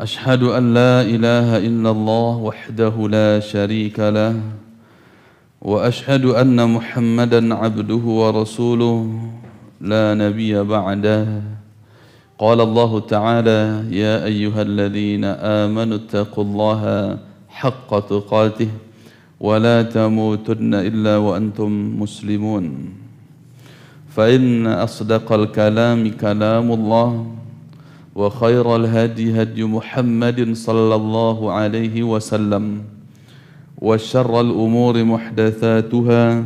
أشهد أن لا إله إلا الله وحده لا شريك له وأشهد أن محمدا عبده ورسوله لا نبي بعده قال الله تعالى يا أيها الذين آمنوا اتقوا الله حق تقاته ولا تموتن إلا وأنتم مسلمون فإن أصدق الكلام كلام الله وخير الهدي هدي محمد صلى الله عليه وسلم وشر الأمور محدثاتها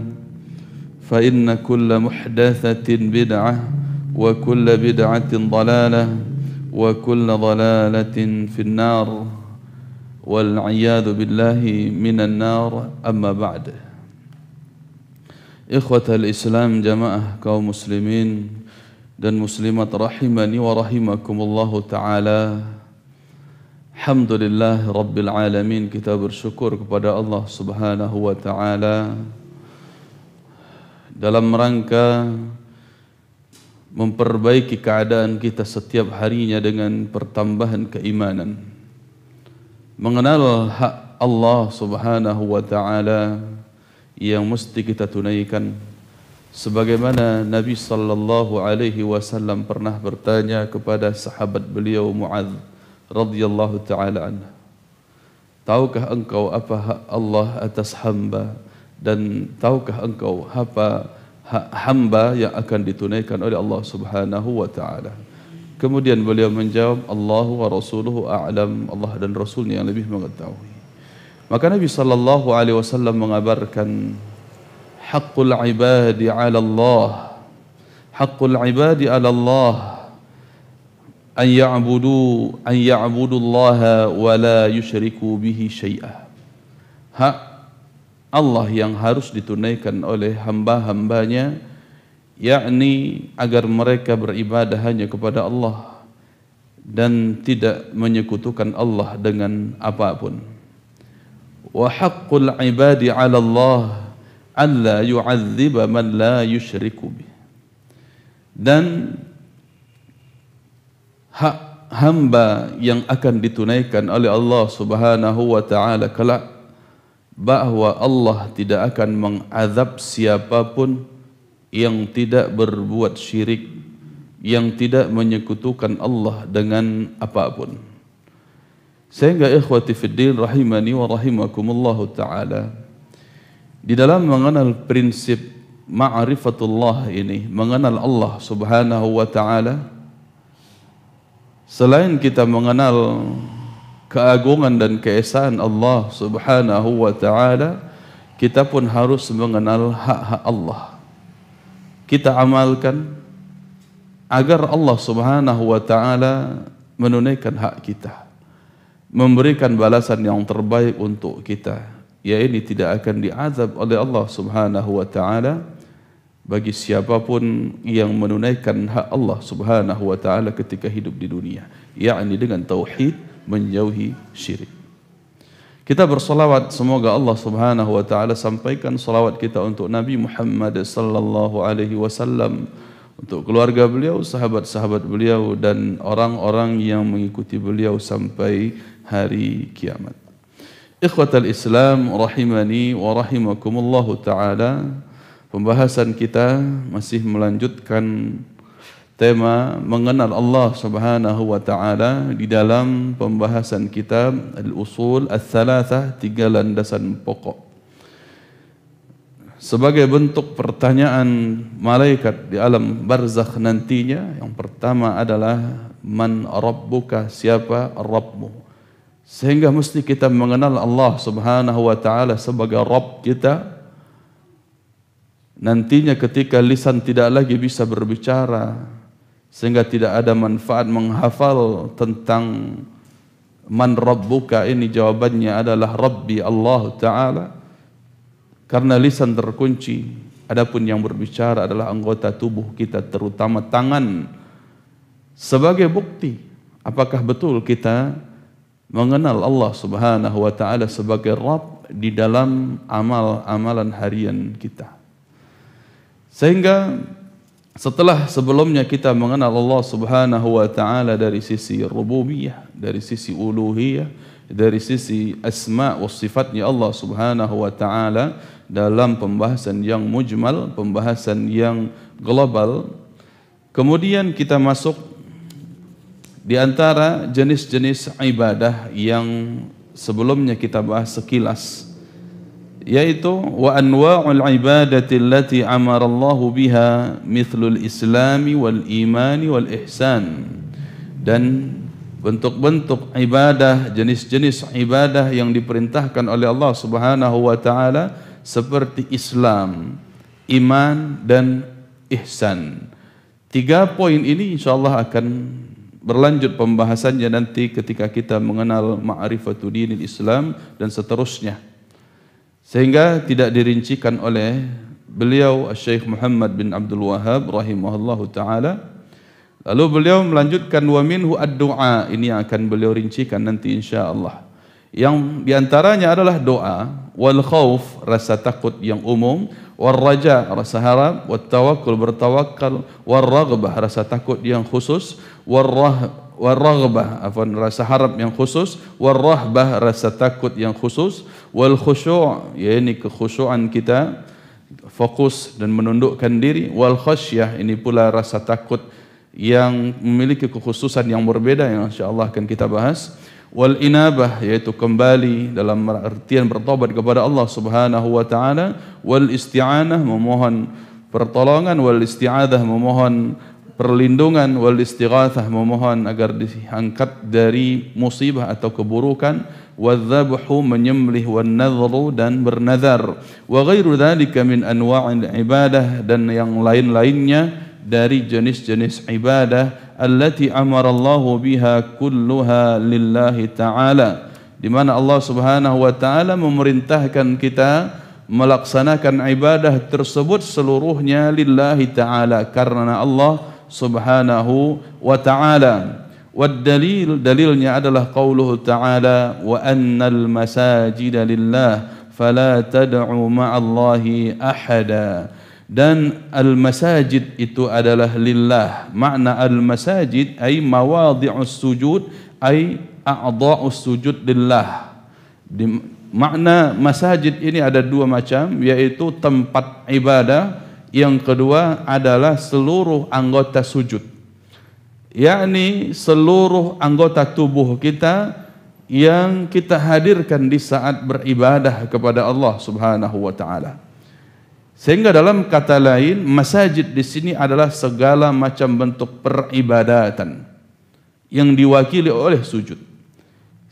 فإن كل محدثة بدعة وكل بدعة ضلالة وكل ضلالة في النار والعياذ بالله من النار أما بعد إخوة الإسلام جماعة كوم مسلمين dan muslimat rahimani wa rahimakumullahu taala Alhamdulillah Rabbil Alamin Kita bersyukur kepada Allah Subhanahu Wa Ta'ala Dalam rangka Memperbaiki keadaan kita setiap harinya Dengan pertambahan keimanan Mengenal hak Allah Subhanahu Wa Ta'ala Yang mesti kita tunaikan sebagaimana Nabi sallallahu alaihi wasallam pernah bertanya kepada sahabat beliau Muadz radhiyallahu taala anhu Tahukah engkau apa hak Allah atas hamba dan tahukah engkau apa hak hamba yang akan ditunaikan oleh Allah Subhanahu wa taala Kemudian beliau menjawab Allah wa rasuluhu a'lam Allah dan rasulnya yang lebih mengetahui Maka Nabi sallallahu alaihi wasallam mengabarkan haqqul ibadi ala Allah haqqul ibadi ala Allah an ya'budu an ya'budu Allah wa la yushriku bihi syai'a hak Allah yang harus ditunaikan oleh hamba-hambanya yani agar mereka beribadah hanya kepada Allah dan tidak menyekutukan Allah dengan apapun wa haqqul ibadi ala Allah alla yu'adziba man la yushriku bih dan hak hamba yang akan ditunaikan oleh Allah Subhanahu wa taala kelak bahwa Allah tidak akan mengazab siapapun yang tidak berbuat syirik yang tidak menyekutukan Allah dengan apapun sehingga ikhwati fid din rahimani wa rahimakumullah taala di dalam mengenal prinsip ma'rifatullah ini, mengenal Allah Subhanahu wa taala selain kita mengenal keagungan dan keesaan Allah Subhanahu wa taala, kita pun harus mengenal hak-hak Allah. Kita amalkan agar Allah Subhanahu wa taala menunaikan hak kita, memberikan balasan yang terbaik untuk kita ya ini tidak akan diazab oleh Allah Subhanahu wa taala bagi siapapun yang menunaikan hak Allah Subhanahu wa taala ketika hidup di dunia yakni dengan tauhid menjauhi syirik kita bersolawat semoga Allah Subhanahu wa taala sampaikan solawat kita untuk Nabi Muhammad sallallahu alaihi wasallam untuk keluarga beliau sahabat-sahabat beliau dan orang-orang yang mengikuti beliau sampai hari kiamat Ikhwatal Islam rahimani wa rahimakumullah taala. Pembahasan kita masih melanjutkan tema mengenal Allah Subhanahu wa taala di dalam pembahasan kitab al-usul al-thalathah tiga landasan pokok. Sebagai bentuk pertanyaan malaikat di alam barzakh nantinya, yang pertama adalah man rabbuka siapa rabbmu? Sehingga mesti kita mengenal Allah Subhanahu wa taala sebagai Rabb kita. Nantinya ketika lisan tidak lagi bisa berbicara sehingga tidak ada manfaat menghafal tentang man rabbuka ini jawabannya adalah rabbi Allah taala karena lisan terkunci adapun yang berbicara adalah anggota tubuh kita terutama tangan sebagai bukti apakah betul kita mengenal Allah Subhanahu wa taala sebagai Rabb di dalam amal-amalan harian kita. Sehingga setelah sebelumnya kita mengenal Allah Subhanahu wa taala dari sisi rububiyah, dari sisi uluhiyah, dari sisi asma wa sifatnya Allah Subhanahu wa taala dalam pembahasan yang mujmal, pembahasan yang global. Kemudian kita masuk di antara jenis-jenis ibadah yang sebelumnya kita bahas sekilas yaitu wa anwa'ul ibadati allati amara Allah biha mithlul Islam wal iman wal ihsan dan bentuk-bentuk ibadah jenis-jenis ibadah yang diperintahkan oleh Allah Subhanahu wa taala seperti Islam, iman dan ihsan. Tiga poin ini insyaallah akan berlanjut pembahasannya nanti ketika kita mengenal ma'rifatu dinil Islam dan seterusnya. Sehingga tidak dirincikan oleh beliau Syekh Muhammad bin Abdul Wahab rahimahullahu taala. Lalu beliau melanjutkan wa minhu ad-du'a ini yang akan beliau rincikan nanti insyaallah. Yang diantaranya adalah doa wal khauf rasa takut yang umum wal raja rasa harap wat tawakul bertawakal wal raghbah rasa takut yang khusus wal rah wal raghbah afwan rasa harap yang khusus wal rahbah rasa takut yang khusus wal khusyu' yakni kekhusyuan kita fokus dan menundukkan diri wal khasyah ini pula rasa takut yang memiliki kekhususan yang berbeda yang insyaallah akan kita bahas wal inabah yaitu kembali dalam artian bertobat kepada Allah Subhanahu wa taala wal isti'anah memohon pertolongan wal isti'adzah memohon perlindungan wal istighatsah memohon agar diangkat dari musibah atau keburukan wadzabhu menyembelih wan nadhru dan bernazar wa ghairu dzalika min anwa'il ibadah dan yang lain-lainnya dari jenis-jenis ibadah allati Allah biha kulluha lillahi ta'ala di mana Allah Subhanahu wa taala memerintahkan kita melaksanakan ibadah tersebut seluruhnya lillahi ta'ala karena Allah Subhanahu wa taala wad dalil dalilnya adalah qauluhu ta'ala wa annal masajida lillah fala tad'u ma'allahi ahada dan al-masajid itu adalah lillah makna al-masajid ay mawadi'us sujud ay a'dha'us sujud lillah di makna masajid ini ada dua macam yaitu tempat ibadah yang kedua adalah seluruh anggota sujud yakni seluruh anggota tubuh kita yang kita hadirkan di saat beribadah kepada Allah Subhanahu wa taala Sehingga dalam kata lain, masjid di sini adalah segala macam bentuk peribadatan yang diwakili oleh sujud.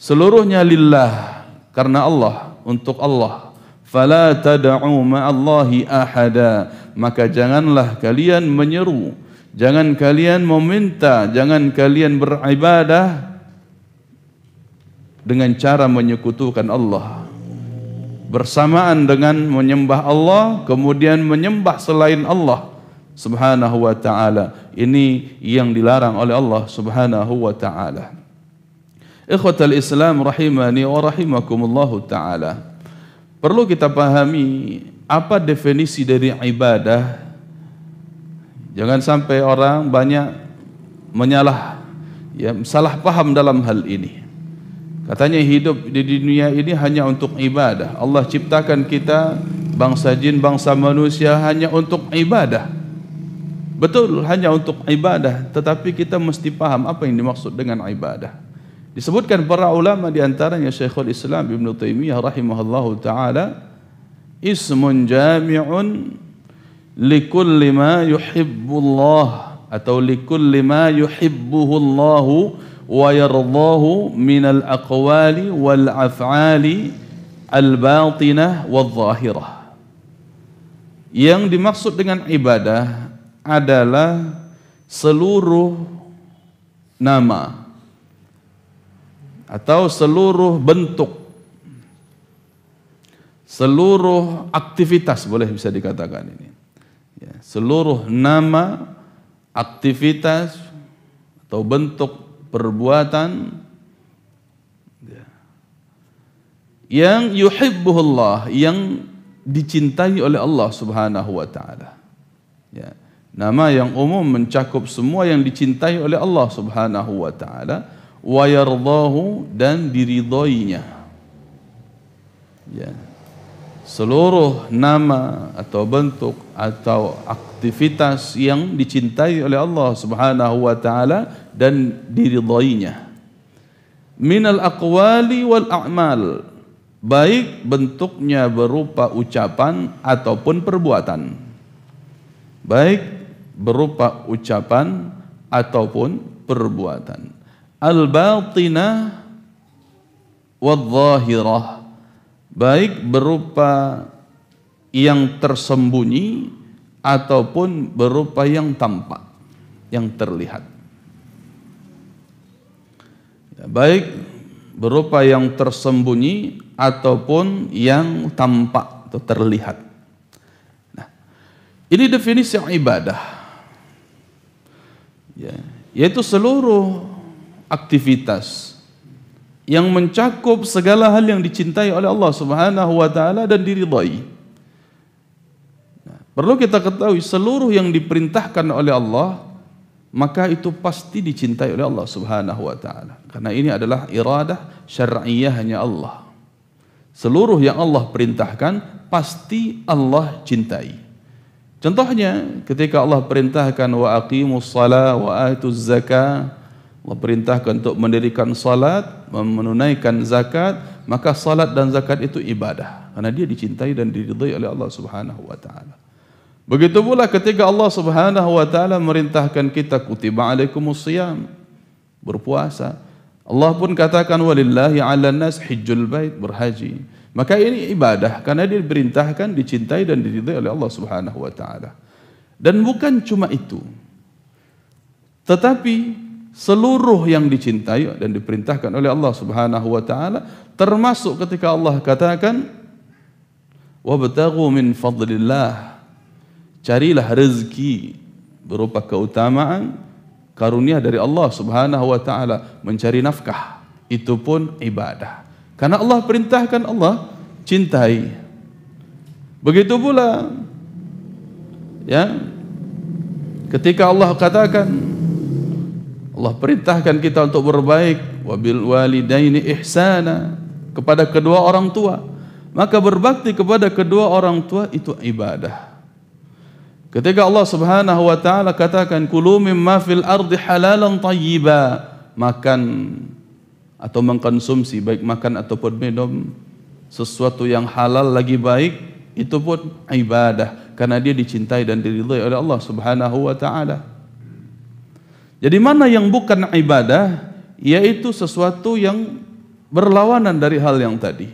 Seluruhnya lillah karena Allah, untuk Allah. Fala tad'u Allahi ahada, maka janganlah kalian menyeru, jangan kalian meminta, jangan kalian beribadah dengan cara menyekutukan Allah bersamaan dengan menyembah Allah kemudian menyembah selain Allah subhanahu wa ta'ala ini yang dilarang oleh Allah subhanahu wa ta'ala ikhwatal islam rahimani wa rahimakumullahu ta'ala perlu kita pahami apa definisi dari ibadah jangan sampai orang banyak menyalah ya, salah paham dalam hal ini Katanya hidup di dunia ini hanya untuk ibadah. Allah ciptakan kita bangsa jin, bangsa manusia hanya untuk ibadah. Betul, hanya untuk ibadah, tetapi kita mesti paham apa yang dimaksud dengan ibadah. Disebutkan para ulama di antaranya Syekhul Islam Ibn Taimiyah rahimahullah taala ismun jami'un li kulli ma yuhibbu Allah atau li kulli ma yuhibbuhu Allahu ويرضاه من الأقوال والأفعال الباطنة والظاهرة yang dimaksud dengan ibadah adalah seluruh nama atau seluruh bentuk seluruh aktivitas boleh bisa dikatakan ini ya, seluruh nama aktivitas atau bentuk perbuatan yang yuhibbuhullah yang dicintai oleh Allah Subhanahu wa taala. Ya. Nama yang umum mencakup semua yang dicintai oleh Allah Subhanahu wa taala wa yardahu dan diridainya. Ya seluruh nama atau bentuk atau aktivitas yang dicintai oleh Allah Subhanahu wa taala dan diridhoinya. Minal aqwali wal a'mal baik bentuknya berupa ucapan ataupun perbuatan. Baik berupa ucapan ataupun perbuatan. Al batinah wal zahirah baik berupa yang tersembunyi ataupun berupa yang tampak, yang terlihat. Ya, baik berupa yang tersembunyi ataupun yang tampak atau terlihat. Nah, ini definisi yang ibadah. Ya, yaitu seluruh aktivitas yang mencakup segala hal yang dicintai oleh Allah Subhanahu wa taala dan diridai. Perlu kita ketahui seluruh yang diperintahkan oleh Allah maka itu pasti dicintai oleh Allah Subhanahu wa taala karena ini adalah iradah syar'iyahnya Allah. Seluruh yang Allah perintahkan pasti Allah cintai. Contohnya ketika Allah perintahkan wa aqimus shalah wa atuz zakah Allah perintahkan untuk mendirikan salat, menunaikan zakat, maka salat dan zakat itu ibadah. Karena dia dicintai dan diridai oleh Allah Subhanahu wa taala. Begitu pula ketika Allah Subhanahu wa taala merintahkan kita kutiba alaikumus siyam berpuasa. Allah pun katakan walillahi 'alan nas hajjul bait berhaji. Maka ini ibadah karena dia diperintahkan, dicintai dan diridai oleh Allah Subhanahu wa taala. Dan bukan cuma itu. Tetapi seluruh yang dicintai dan diperintahkan oleh Allah Subhanahu wa taala termasuk ketika Allah katakan wabtaghu min fadlillah carilah rezeki berupa keutamaan karunia dari Allah Subhanahu wa taala mencari nafkah itu pun ibadah karena Allah perintahkan Allah cintai begitu pula ya ketika Allah katakan Allah perintahkan kita untuk berbaik wabil walidaini ihsana kepada kedua orang tua maka berbakti kepada kedua orang tua itu ibadah ketika Allah Subhanahu wa taala katakan kulu mimma fil ardi halalan tayyiba makan atau mengkonsumsi baik makan ataupun minum sesuatu yang halal lagi baik itu pun ibadah karena dia dicintai dan diridhai oleh Allah Subhanahu wa taala jadi mana yang bukan ibadah yaitu sesuatu yang berlawanan dari hal yang tadi.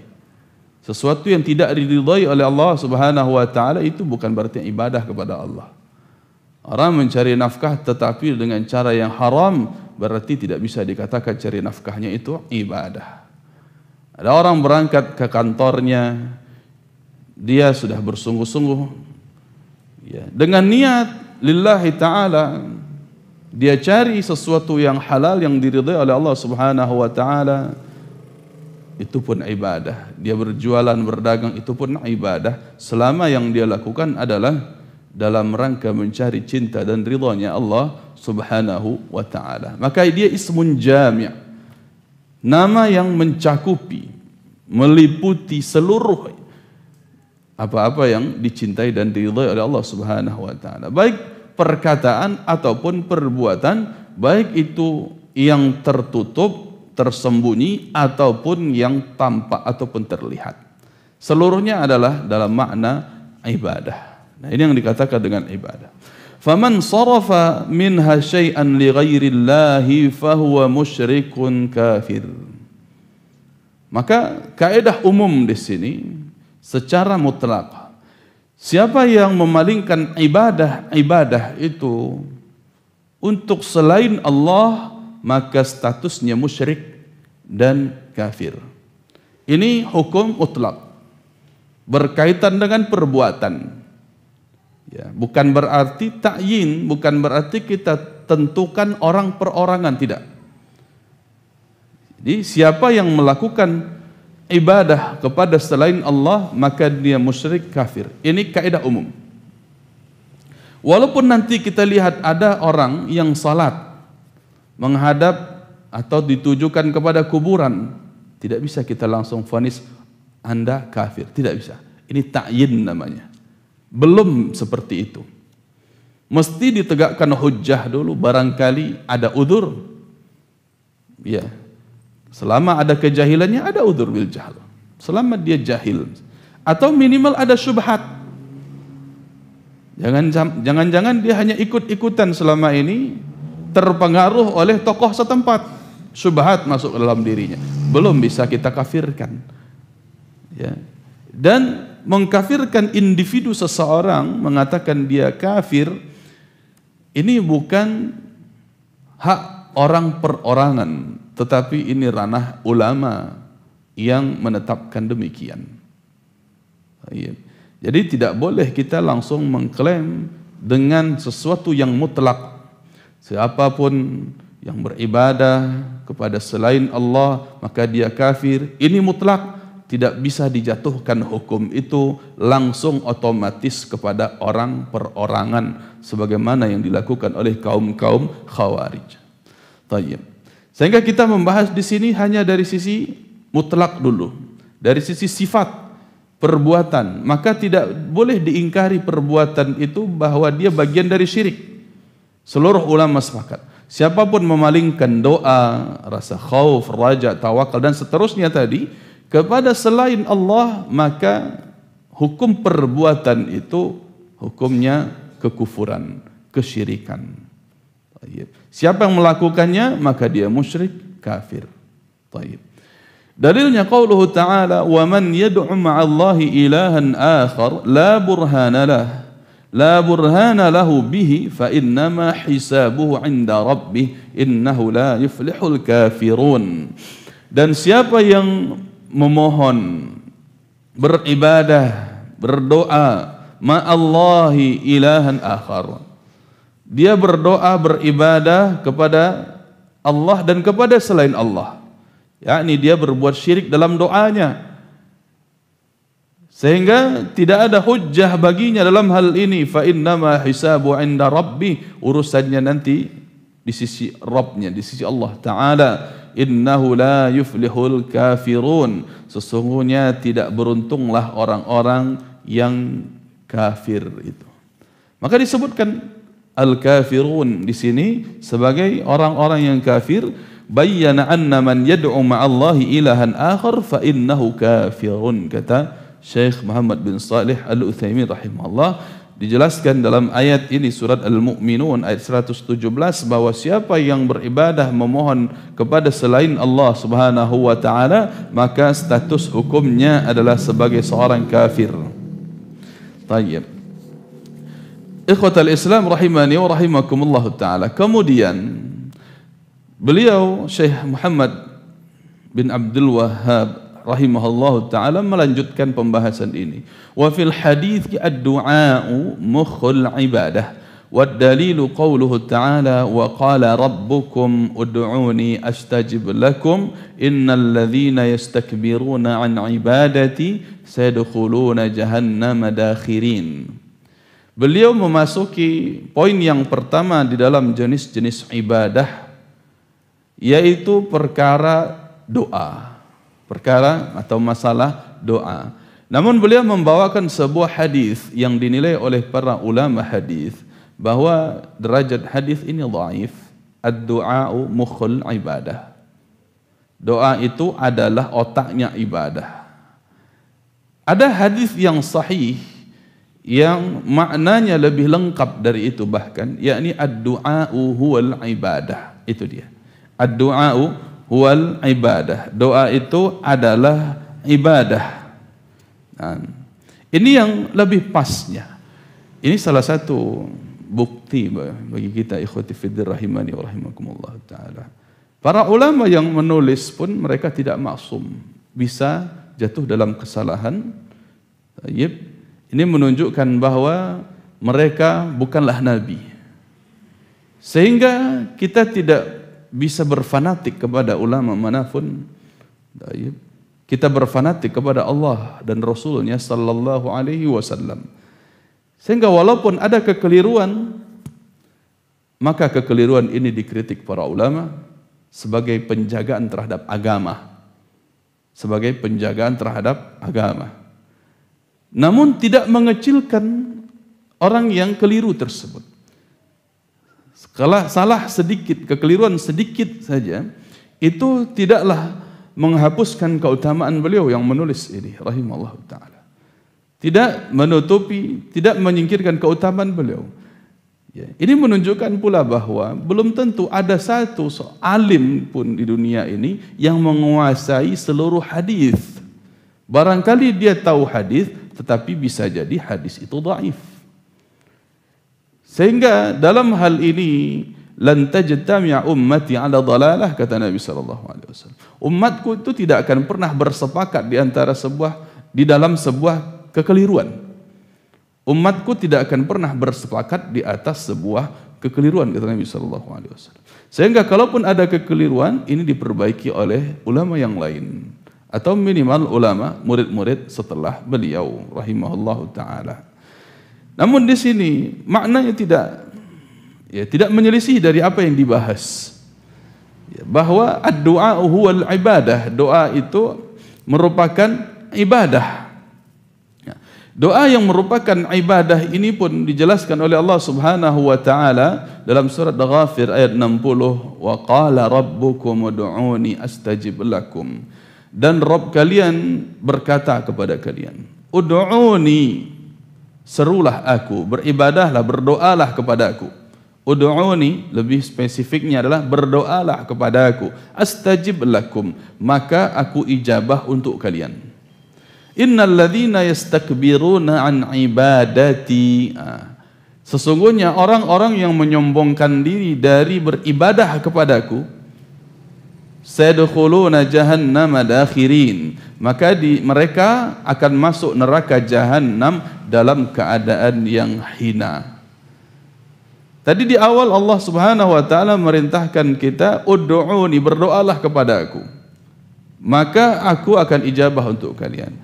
Sesuatu yang tidak diridhai oleh Allah Subhanahu wa taala itu bukan berarti ibadah kepada Allah. Orang mencari nafkah tetapi dengan cara yang haram berarti tidak bisa dikatakan cari nafkahnya itu ibadah. Ada orang berangkat ke kantornya dia sudah bersungguh-sungguh ya dengan niat lillahi taala dia cari sesuatu yang halal yang diridai oleh Allah Subhanahu wa taala itu pun ibadah. Dia berjualan, berdagang itu pun ibadah selama yang dia lakukan adalah dalam rangka mencari cinta dan ridhonya Allah Subhanahu wa taala. Maka dia ismun jami'. Nama yang mencakupi meliputi seluruh apa-apa yang dicintai dan diridai oleh Allah Subhanahu wa taala. Baik perkataan ataupun perbuatan baik itu yang tertutup tersembunyi ataupun yang tampak ataupun terlihat seluruhnya adalah dalam makna ibadah nah ini yang dikatakan dengan ibadah faman sarafa minha syai'an li ghairillahi fa huwa musyrikun kafir maka kaidah umum di sini secara mutlak Siapa yang memalingkan ibadah-ibadah itu untuk selain Allah, maka statusnya musyrik dan kafir. Ini hukum mutlak. Berkaitan dengan perbuatan. Ya, bukan berarti takyin, bukan berarti kita tentukan orang perorangan tidak. Jadi siapa yang melakukan ibadah kepada selain Allah maka dia musyrik kafir. Ini kaidah umum. Walaupun nanti kita lihat ada orang yang salat menghadap atau ditujukan kepada kuburan, tidak bisa kita langsung fonis Anda kafir, tidak bisa. Ini takyin namanya. Belum seperti itu. Mesti ditegakkan hujah dulu barangkali ada udur. Ya, yeah. Selama ada kejahilannya ada udur bil jahal. Selama dia jahil atau minimal ada subhat. Jangan jangan jangan dia hanya ikut-ikutan selama ini terpengaruh oleh tokoh setempat. subhat masuk ke dalam dirinya. Belum bisa kita kafirkan. Ya. Dan mengkafirkan individu seseorang mengatakan dia kafir ini bukan hak orang perorangan tetapi ini ranah ulama yang menetapkan demikian. Jadi tidak boleh kita langsung mengklaim dengan sesuatu yang mutlak. Siapapun yang beribadah kepada selain Allah maka dia kafir. Ini mutlak tidak bisa dijatuhkan hukum itu langsung otomatis kepada orang perorangan sebagaimana yang dilakukan oleh kaum-kaum khawarij. Tayyib. Sehingga kita membahas di sini hanya dari sisi mutlak dulu, dari sisi sifat perbuatan, maka tidak boleh diingkari perbuatan itu bahwa dia bagian dari syirik. Seluruh ulama sepakat. Siapapun memalingkan doa, rasa khauf, raja, tawakal dan seterusnya tadi kepada selain Allah, maka hukum perbuatan itu hukumnya kekufuran, kesyirikan. Baik. Siapa yang melakukannya maka dia musyrik kafir. Taib. Dalilnya qauluhu ta'ala wa man yad'u ma'allahi ilahan akhar la burhana lah la burhana lahu bihi fa inna ma hisabuhu 'inda rabbih innahu la yuflihul kafirun dan siapa yang memohon beribadah berdoa ma'allahi ilahan akhar dia berdoa beribadah kepada Allah dan kepada selain Allah. Ini dia berbuat syirik dalam doanya. Sehingga tidak ada hujjah baginya dalam hal ini fa nama hisabu anda rabbi urusannya nanti di sisi Rabbnya, di sisi Allah Ta'ala innahu la yuflihul kafirun sesungguhnya tidak beruntunglah orang-orang yang kafir itu maka disebutkan al-kafirun di sini sebagai orang-orang yang kafir bayyana anna man yad'u Allah ilahan akhar fa innahu kafirun kata Syekh Muhammad bin Salih Al-Utsaimin rahimahullah dijelaskan dalam ayat ini surat Al-Mu'minun ayat 117 bahawa siapa yang beribadah memohon kepada selain Allah Subhanahu wa taala maka status hukumnya adalah sebagai seorang kafir. Tayyib. ikhwat al Islam rahimani wa rahimakumullah ta'ala. Kemudian beliau Syekh Muhammad bin Abdul Wahhab rahimahullah ta'ala melanjutkan pembahasan ini. Wa fil hadith ad-du'a'u mukhul ibadah. والدليل قوله تعالى وقال ربكم ادعوني استجب لكم ان الذين يستكبرون عن عبادتي سيدخلون جهنم داخرين Beliau memasuki poin yang pertama di dalam jenis-jenis ibadah yaitu perkara doa. Perkara atau masalah doa. Namun beliau membawakan sebuah hadis yang dinilai oleh para ulama hadis bahwa derajat hadis ini dhaif. Ad-du'a'u mukhul ibadah. Doa itu adalah otaknya ibadah. Ada hadis yang sahih yang maknanya lebih lengkap dari itu bahkan yakni addu'a'u huwal ibadah itu dia addu'a'u huwal ibadah doa itu adalah ibadah dan ini yang lebih pasnya ini salah satu bukti bagi kita ikhwati fiddir rahimani wa rahimakumullah ta'ala para ulama yang menulis pun mereka tidak maksum bisa jatuh dalam kesalahan ini menunjukkan bahawa mereka bukanlah nabi. Sehingga kita tidak bisa berfanatik kepada ulama manapun. Kita berfanatik kepada Allah dan Rasulnya sallallahu alaihi wasallam. Sehingga walaupun ada kekeliruan maka kekeliruan ini dikritik para ulama sebagai penjagaan terhadap agama. Sebagai penjagaan terhadap agama. Namun tidak mengecilkan orang yang keliru tersebut. Kalau salah sedikit, kekeliruan sedikit saja, itu tidaklah menghapuskan keutamaan beliau yang menulis ini. Rahimahullah ta'ala. Tidak menutupi, tidak menyingkirkan keutamaan beliau. Ya, ini menunjukkan pula bahawa belum tentu ada satu alim pun di dunia ini yang menguasai seluruh hadis. Barangkali dia tahu hadis, tetapi bisa jadi hadis itu dhaif. Sehingga dalam hal ini lan tajtami'a ummati 'ala dhalalah kata Nabi sallallahu alaihi wasallam. Umatku itu tidak akan pernah bersepakat di antara sebuah di dalam sebuah kekeliruan. Umatku tidak akan pernah bersepakat di atas sebuah kekeliruan kata Nabi sallallahu alaihi wasallam. Sehingga kalaupun ada kekeliruan ini diperbaiki oleh ulama yang lain atau minimal ulama murid-murid setelah beliau rahimahullahu taala. Namun di sini maknanya tidak ya tidak menyelisih dari apa yang dibahas. Ya, bahwa addu'a huwa ibadah, doa itu merupakan ibadah. Ya. Doa yang merupakan ibadah ini pun dijelaskan oleh Allah Subhanahu wa taala dalam surat Ghafir ayat 60 wa qala rabbukum ud'uni astajib lakum dan Rob kalian berkata kepada kalian, Udu'uni, serulah aku, beribadahlah, berdo'alah kepada aku. Udu'uni, lebih spesifiknya adalah berdo'alah kepada aku. Astajib lakum, maka aku ijabah untuk kalian. Innal ladhina yastakbiruna an ibadati. Ah. Sesungguhnya orang-orang yang menyombongkan diri dari beribadah kepadaku, aku, sadkhuluna jahannama dakhirin maka di mereka akan masuk neraka jahannam dalam keadaan yang hina tadi di awal Allah Subhanahu wa taala merintahkan kita ud'uni berdoalah kepada aku maka aku akan ijabah untuk kalian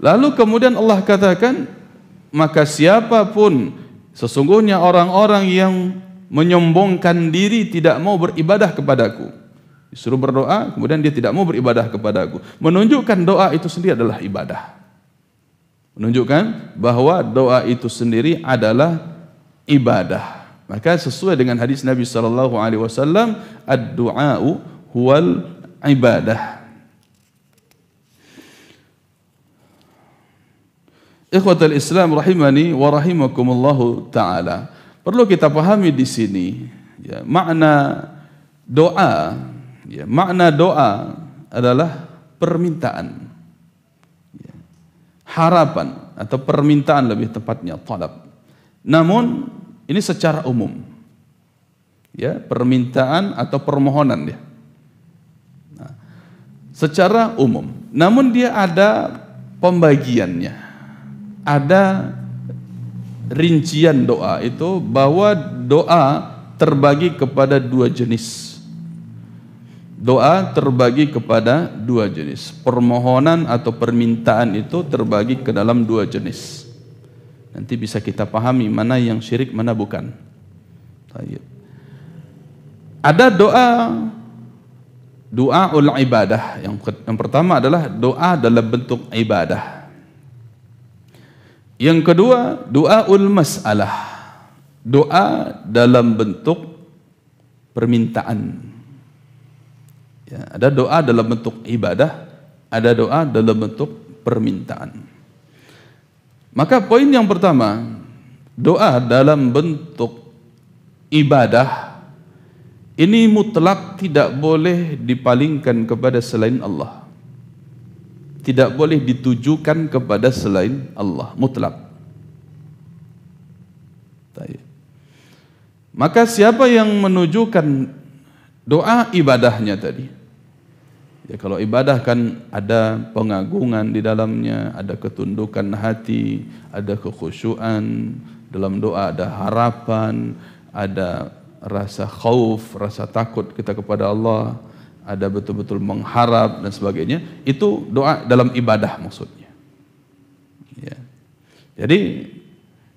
lalu kemudian Allah katakan maka siapapun sesungguhnya orang-orang yang menyombongkan diri tidak mau beribadah kepadaku aku Disuruh berdoa, kemudian dia tidak mau beribadah kepada aku. Menunjukkan doa itu sendiri adalah ibadah. Menunjukkan bahwa doa itu sendiri adalah ibadah. Maka sesuai dengan hadis Nabi sallallahu alaihi wasallam, ad huwal ibadah." Ikhwatul Islam rahimani wa rahimakumullah taala. Perlu kita pahami di sini ya, makna doa Ya, makna doa adalah permintaan. Ya, harapan atau permintaan lebih tepatnya, talab. Namun ini secara umum. Ya, permintaan atau permohonan ya. Nah, secara umum. Namun dia ada pembagiannya. Ada rincian doa itu bahwa doa terbagi kepada dua jenis. Doa terbagi kepada dua jenis. Permohonan atau permintaan itu terbagi ke dalam dua jenis. Nanti bisa kita pahami mana yang syirik, mana bukan. Ada doa doa ul ibadah yang yang pertama adalah doa dalam bentuk ibadah. Yang kedua, doa ul masalah. Doa dalam bentuk permintaan. Ya, ada doa dalam bentuk ibadah, ada doa dalam bentuk permintaan. Maka poin yang pertama, doa dalam bentuk ibadah ini mutlak tidak boleh dipalingkan kepada selain Allah. Tidak boleh ditujukan kepada selain Allah, mutlak. Maka siapa yang menunjukkan doa ibadahnya tadi? Ya kalau ibadah kan ada pengagungan di dalamnya, ada ketundukan hati, ada kekhusyuan, dalam doa ada harapan, ada rasa khauf, rasa takut kita kepada Allah, ada betul-betul mengharap dan sebagainya, itu doa dalam ibadah maksudnya. Ya. Jadi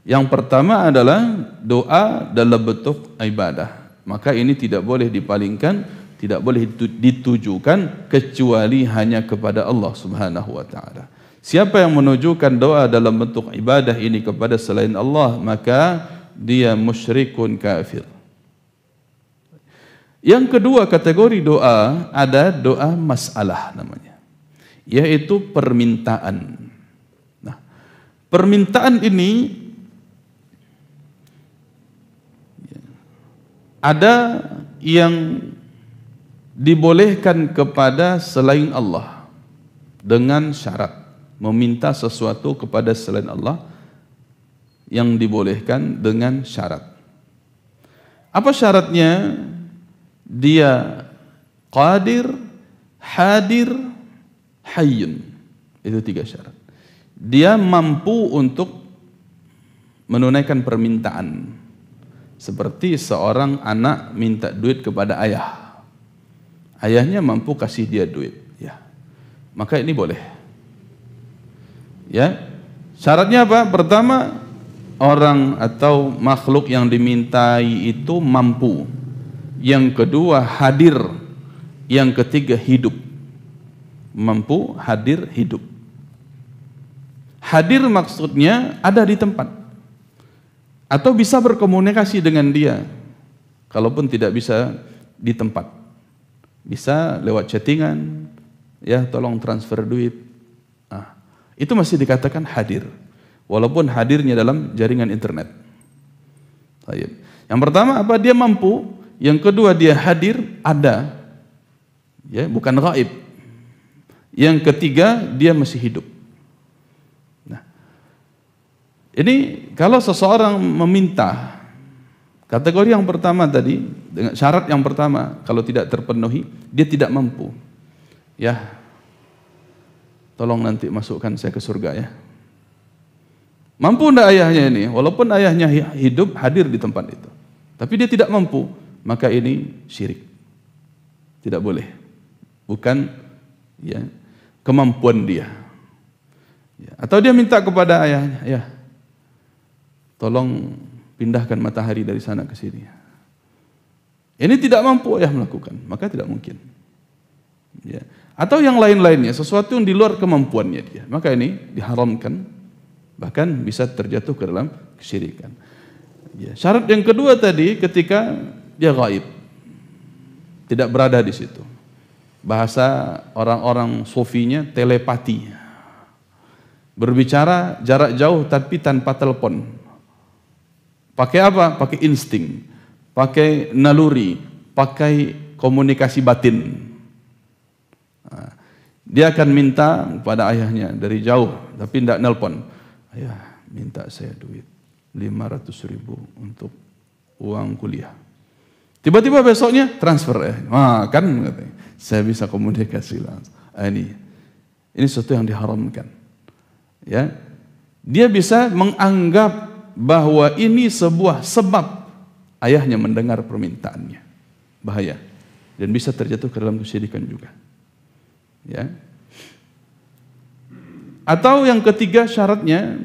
yang pertama adalah doa dalam bentuk ibadah. Maka ini tidak boleh dipalingkan tidak boleh ditujukan kecuali hanya kepada Allah Subhanahu wa taala. Siapa yang menunjukkan doa dalam bentuk ibadah ini kepada selain Allah maka dia musyrikun kafir. Yang kedua kategori doa ada doa masalah namanya yaitu permintaan. Nah, permintaan ini ada yang dibolehkan kepada selain Allah dengan syarat meminta sesuatu kepada selain Allah yang dibolehkan dengan syarat. Apa syaratnya? Dia qadir, hadir, hayyun. Itu tiga syarat. Dia mampu untuk menunaikan permintaan. Seperti seorang anak minta duit kepada ayah. ayahnya mampu kasih dia duit ya maka ini boleh ya syaratnya apa pertama orang atau makhluk yang dimintai itu mampu yang kedua hadir yang ketiga hidup mampu hadir hidup hadir maksudnya ada di tempat atau bisa berkomunikasi dengan dia kalaupun tidak bisa di tempat bisa lewat chattingan, ya tolong transfer duit. Nah, itu masih dikatakan hadir, walaupun hadirnya dalam jaringan internet. Yang pertama apa dia mampu, yang kedua dia hadir ada, ya bukan gaib. Yang ketiga dia masih hidup. Nah, ini kalau seseorang meminta Kategori yang pertama tadi, dengan syarat yang pertama, kalau tidak terpenuhi, dia tidak mampu. Ya, tolong nanti masukkan saya ke surga ya. Mampu tidak ayahnya ini? Walaupun ayahnya hidup, hadir di tempat itu. Tapi dia tidak mampu, maka ini syirik. Tidak boleh. Bukan ya kemampuan dia. Ya. Atau dia minta kepada ayahnya, ya, tolong pindahkan matahari dari sana ke sini. Ini tidak mampu ayah melakukan, maka tidak mungkin. Ya. Atau yang lain-lainnya, sesuatu yang di luar kemampuannya dia. Maka ini diharamkan, bahkan bisa terjatuh ke dalam kesirikan. Ya. Syarat yang kedua tadi ketika dia gaib, tidak berada di situ. Bahasa orang-orang sufinya telepati. Berbicara jarak jauh tapi tanpa telepon, Pakai apa? Pakai insting, pakai naluri, pakai komunikasi batin. Ah. Dia akan minta kepada ayahnya dari jauh, tapi tidak nelpon. Ayah, minta saya duit 500 ribu untuk uang kuliah. Tiba-tiba besoknya transfer ya. Wah, kan katanya. Saya bisa komunikasi langsung. Ah, ini ini sesuatu yang diharamkan. Ya. Dia bisa menganggap bahwa ini sebuah sebab ayahnya mendengar permintaannya. Bahaya. Dan bisa terjatuh ke dalam kesyirikan juga. Ya. Atau yang ketiga syaratnya,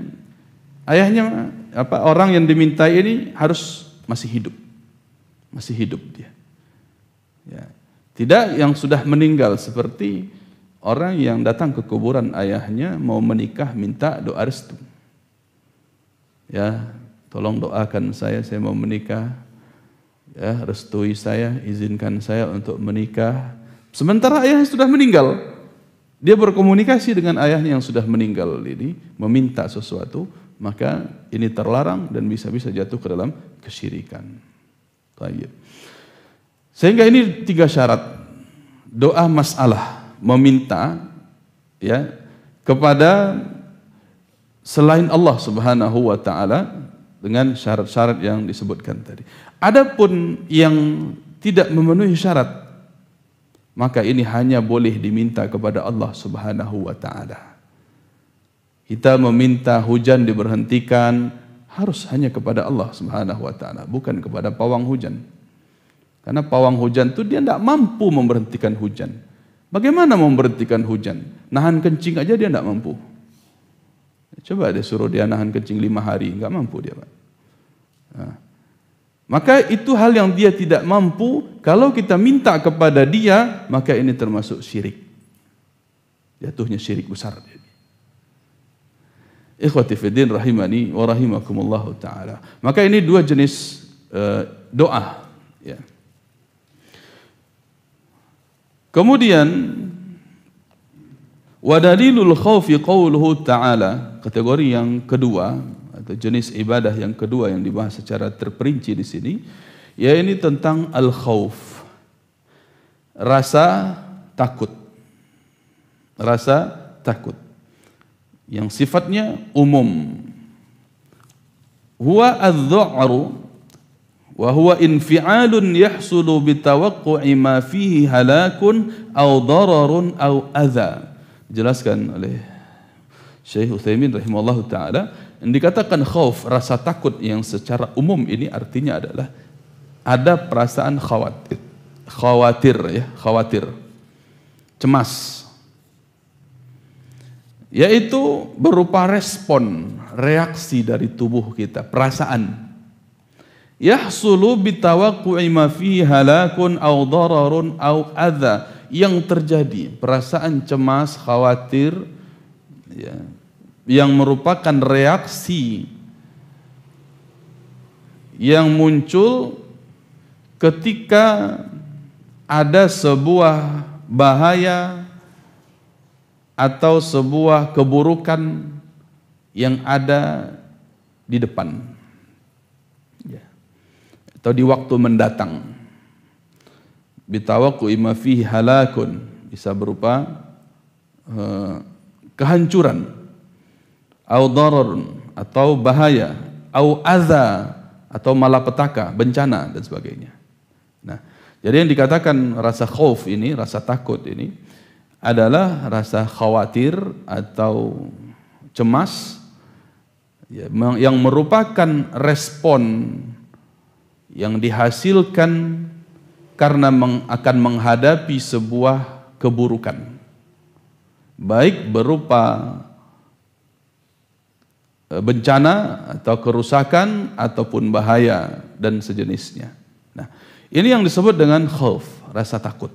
ayahnya, apa orang yang diminta ini harus masih hidup. Masih hidup dia. Ya. Tidak yang sudah meninggal seperti orang yang datang ke kuburan ayahnya mau menikah minta doa restu. ya tolong doakan saya saya mau menikah ya restui saya izinkan saya untuk menikah sementara ayahnya sudah meninggal dia berkomunikasi dengan ayahnya yang sudah meninggal ini meminta sesuatu maka ini terlarang dan bisa-bisa jatuh ke dalam kesyirikan Tayyip. sehingga ini tiga syarat doa masalah meminta ya kepada selain Allah Subhanahu wa taala dengan syarat-syarat yang disebutkan tadi. Adapun yang tidak memenuhi syarat maka ini hanya boleh diminta kepada Allah Subhanahu wa taala. Kita meminta hujan diberhentikan harus hanya kepada Allah Subhanahu wa taala, bukan kepada pawang hujan. Karena pawang hujan itu dia tidak mampu memberhentikan hujan. Bagaimana memberhentikan hujan? Nahan kencing aja dia tidak mampu. Cuba dia suruh dia nahan kencing lima hari, enggak mampu dia. Pak. Ha. Maka itu hal yang dia tidak mampu, kalau kita minta kepada dia, maka ini termasuk syirik. Jatuhnya syirik besar dia. Ikhwati fiddin rahimani wa rahimakumullah ta'ala. Maka ini dua jenis eh, doa. Ya. Kemudian Wadalilul khawfi qawluhu ta'ala Kategori yang kedua Atau jenis ibadah yang kedua Yang dibahas secara terperinci di sini Ya ini tentang al-khawf Rasa takut Rasa takut Yang sifatnya umum Huwa al-dhu'aru Wa huwa infi'alun yahsulu bitawakku'i ma fihi halakun Au dararun au adha' dijelaskan oleh Syekh Uthaymin rahimahullah ta'ala yang dikatakan khawf, rasa takut yang secara umum ini artinya adalah ada perasaan khawatir khawatir ya, khawatir cemas yaitu berupa respon reaksi dari tubuh kita perasaan yahsulu bitawaqqu'i ma fihi halakun aw dararun aw adza yang terjadi, perasaan cemas, khawatir, ya, yang merupakan reaksi yang muncul ketika ada sebuah bahaya atau sebuah keburukan yang ada di depan ya. atau di waktu mendatang. bitawaku ima fihi halakun bisa berupa uh, kehancuran au darar atau bahaya au adza atau malapetaka bencana dan sebagainya nah jadi yang dikatakan rasa khauf ini rasa takut ini adalah rasa khawatir atau cemas ya, yang merupakan respon yang dihasilkan karena meng, akan menghadapi sebuah keburukan baik berupa eh, bencana atau kerusakan ataupun bahaya dan sejenisnya. Nah, ini yang disebut dengan khauf, rasa takut.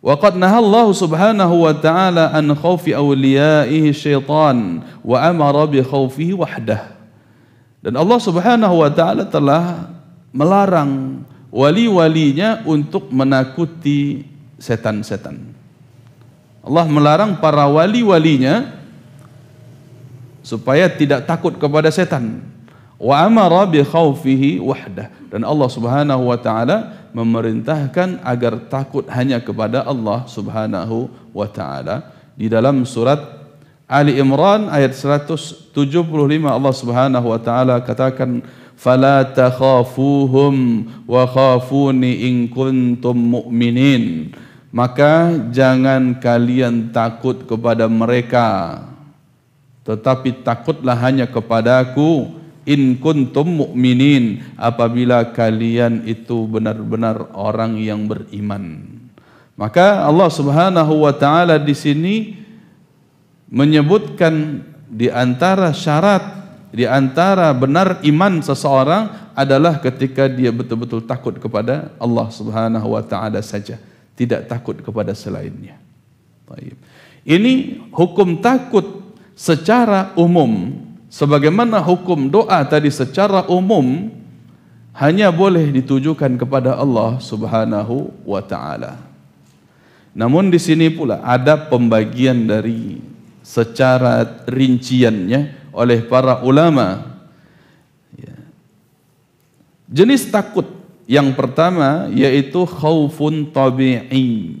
Wa qad nahallahu subhanahu wa ta'ala an khawfi awliya'ihi syaitan wa amara bi khawfihi wahdah. Dan Allah subhanahu wa ta'ala telah melarang wali-walinya untuk menakuti setan-setan. Allah melarang para wali-walinya supaya tidak takut kepada setan. Wa amara bi khawfihi wahda. Dan Allah Subhanahu wa taala memerintahkan agar takut hanya kepada Allah Subhanahu wa taala di dalam surat Ali Imran ayat 175 Allah Subhanahu wa taala katakan فلا wa وخافوني إن كنتم مؤمنين maka jangan kalian takut kepada mereka tetapi takutlah hanya kepadaku in kuntum mukminin apabila kalian itu benar-benar orang yang beriman maka Allah Subhanahu wa taala di sini menyebutkan di antara syarat di antara benar iman seseorang adalah ketika dia betul-betul takut kepada Allah Subhanahu wa taala saja, tidak takut kepada selainnya. Baik. Ini hukum takut secara umum sebagaimana hukum doa tadi secara umum hanya boleh ditujukan kepada Allah Subhanahu wa taala. Namun di sini pula ada pembagian dari secara rinciannya oleh para ulama. Ya. Jenis takut yang pertama yaitu khaufun tabi'i.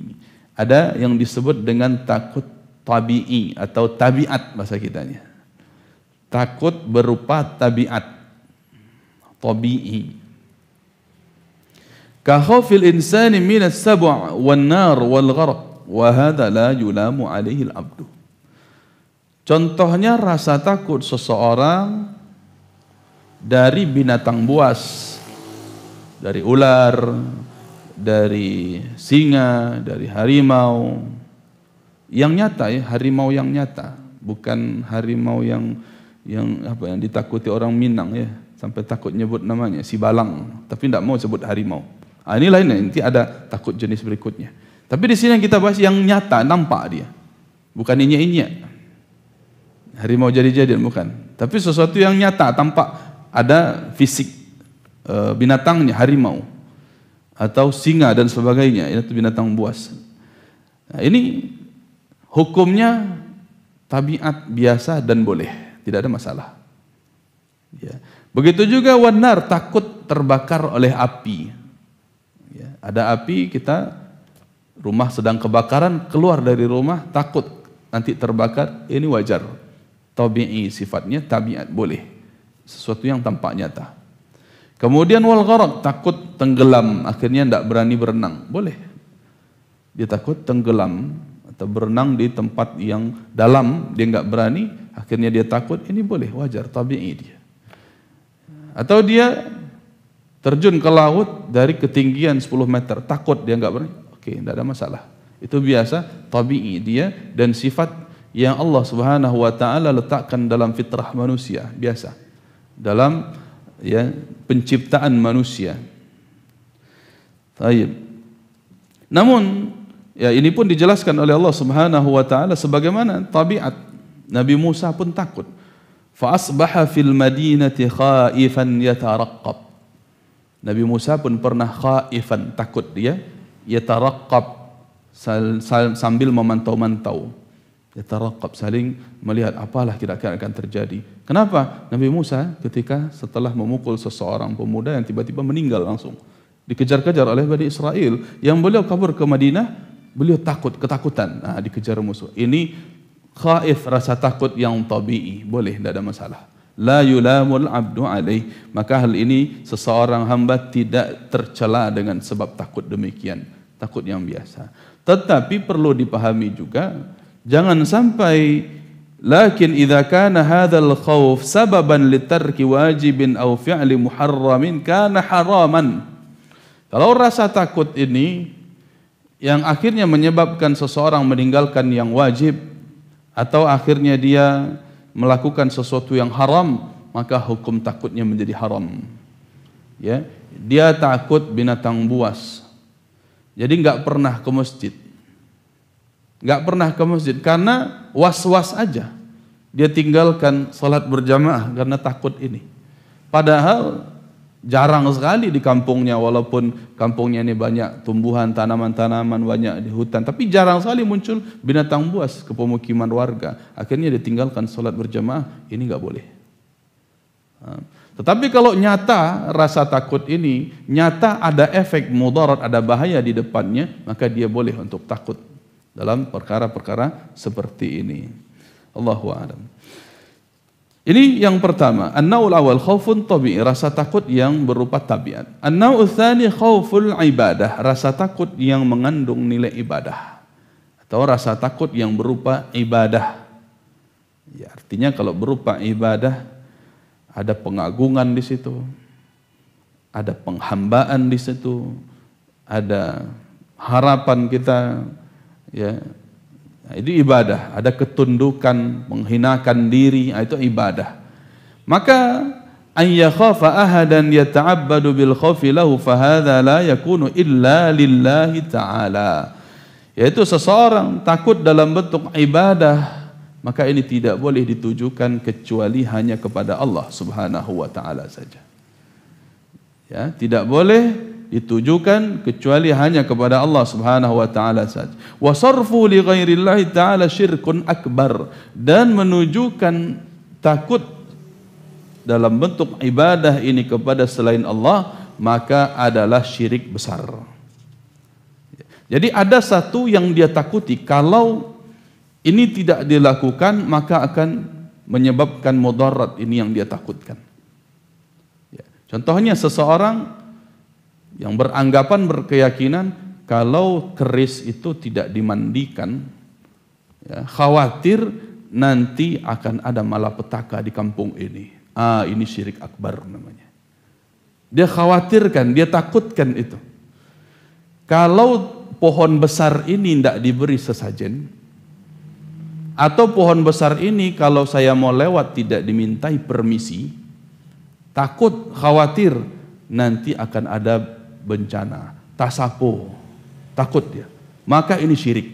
Ada yang disebut dengan takut tabi'i atau tabiat bahasa kitanya. Takut berupa tabiat. Tabi'i. Ka khaufil insani minas sab' wan nar wal gharq wa hadha la yulamu alaihi al-'abdu. Contohnya rasa takut seseorang dari binatang buas, dari ular, dari singa, dari harimau. Yang nyata ya, harimau yang nyata, bukan harimau yang yang apa yang ditakuti orang Minang ya, sampai takut nyebut namanya si Balang, tapi tidak mau sebut harimau. Ah, ini lain ya, nanti ada takut jenis berikutnya. Tapi di sini yang kita bahas yang nyata nampak dia. Bukan inyek-inyek harimau jadi-jadian bukan tapi sesuatu yang nyata tampak ada fisik e, binatangnya harimau atau singa dan sebagainya itu binatang buas nah, ini hukumnya tabiat biasa dan boleh tidak ada masalah ya. begitu juga wanar takut terbakar oleh api ya. ada api kita rumah sedang kebakaran keluar dari rumah takut nanti terbakar ini wajar tabi'i sifatnya tabiat boleh sesuatu yang tampak nyata kemudian wal gharak takut tenggelam akhirnya tidak berani berenang boleh dia takut tenggelam atau berenang di tempat yang dalam dia tidak berani akhirnya dia takut ini boleh wajar tabi'i dia atau dia terjun ke laut dari ketinggian 10 meter takut dia tidak berani oke tidak ada masalah itu biasa tabi'i dia dan sifat yang Allah Subhanahu wa taala letakkan dalam fitrah manusia biasa dalam ya penciptaan manusia. Baik. Namun ya ini pun dijelaskan oleh Allah Subhanahu wa taala sebagaimana tabiat Nabi Musa pun takut. Fa asbaha fil madinati khaifan yataraqqab. Nabi Musa pun pernah khaifan takut dia yataraqqab sambil memantau-mantau ya taraqab saling melihat apalah kira-kira akan terjadi. Kenapa? Nabi Musa eh, ketika setelah memukul seseorang pemuda yang tiba-tiba meninggal langsung dikejar-kejar oleh Bani Israel yang beliau kabur ke Madinah beliau takut ketakutan nah, ha, dikejar musuh ini khaif rasa takut yang tabii boleh tidak ada masalah la yulamul abdu alaih maka hal ini seseorang hamba tidak tercela dengan sebab takut demikian takut yang biasa tetapi perlu dipahami juga Jangan sampai lakin idza kana hadzal khauf sababan litarki wajibin aw fi'li muharramin kana haraman. Kalau rasa takut ini yang akhirnya menyebabkan seseorang meninggalkan yang wajib atau akhirnya dia melakukan sesuatu yang haram maka hukum takutnya menjadi haram. Ya, dia takut binatang buas. Jadi enggak pernah ke masjid Gak pernah ke masjid karena was-was aja dia tinggalkan sholat berjamaah karena takut ini padahal jarang sekali di kampungnya walaupun kampungnya ini banyak tumbuhan tanaman-tanaman banyak di hutan tapi jarang sekali muncul binatang buas ke pemukiman warga akhirnya ditinggalkan sholat berjamaah ini nggak boleh ha. tetapi kalau nyata rasa takut ini nyata ada efek mudarat ada bahaya di depannya maka dia boleh untuk takut dalam perkara-perkara seperti ini. Allahu a'lam. Ini yang pertama, annaul awal khaufun tabi'i, rasa takut yang berupa tabiat. Annaul tsani khauful ibadah, rasa takut yang mengandung nilai ibadah. Atau rasa takut yang berupa ibadah. Ya, artinya kalau berupa ibadah ada pengagungan di situ. Ada penghambaan di situ. Ada harapan kita ya itu ibadah ada ketundukan menghinakan diri itu ibadah maka an yakhafa ahadan yata'abbadu bil khafi lahu fa hadha la yakunu illa lillahi ta'ala yaitu seseorang takut dalam bentuk ibadah maka ini tidak boleh ditujukan kecuali hanya kepada Allah Subhanahu wa taala saja ya tidak boleh ditujukan kecuali hanya kepada Allah Subhanahu wa taala saja. Wa sarfu li ghairillahi taala syirkun akbar dan menunjukkan takut dalam bentuk ibadah ini kepada selain Allah maka adalah syirik besar. Jadi ada satu yang dia takuti kalau ini tidak dilakukan maka akan menyebabkan mudarat ini yang dia takutkan. Ya. Contohnya seseorang yang beranggapan berkeyakinan kalau keris itu tidak dimandikan ya, khawatir nanti akan ada malapetaka di kampung ini ah ini syirik akbar namanya dia khawatirkan dia takutkan itu kalau pohon besar ini tidak diberi sesajen atau pohon besar ini kalau saya mau lewat tidak dimintai permisi takut khawatir nanti akan ada bencana, tasapo, takut dia. Maka ini syirik.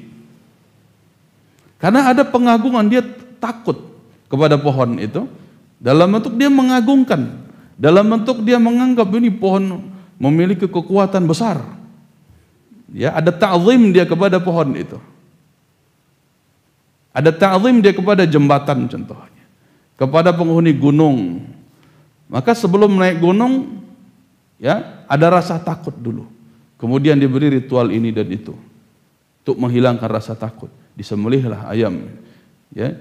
Karena ada pengagungan dia takut kepada pohon itu dalam bentuk dia mengagungkan, dalam bentuk dia menganggap ini pohon memiliki kekuatan besar. Ya, ada ta'zim dia kepada pohon itu. Ada ta'zim dia kepada jembatan contohnya. Kepada penghuni gunung. Maka sebelum naik gunung, Ya, ada rasa takut dulu. Kemudian diberi ritual ini dan itu untuk menghilangkan rasa takut. Disembelihlah ayam. Ya.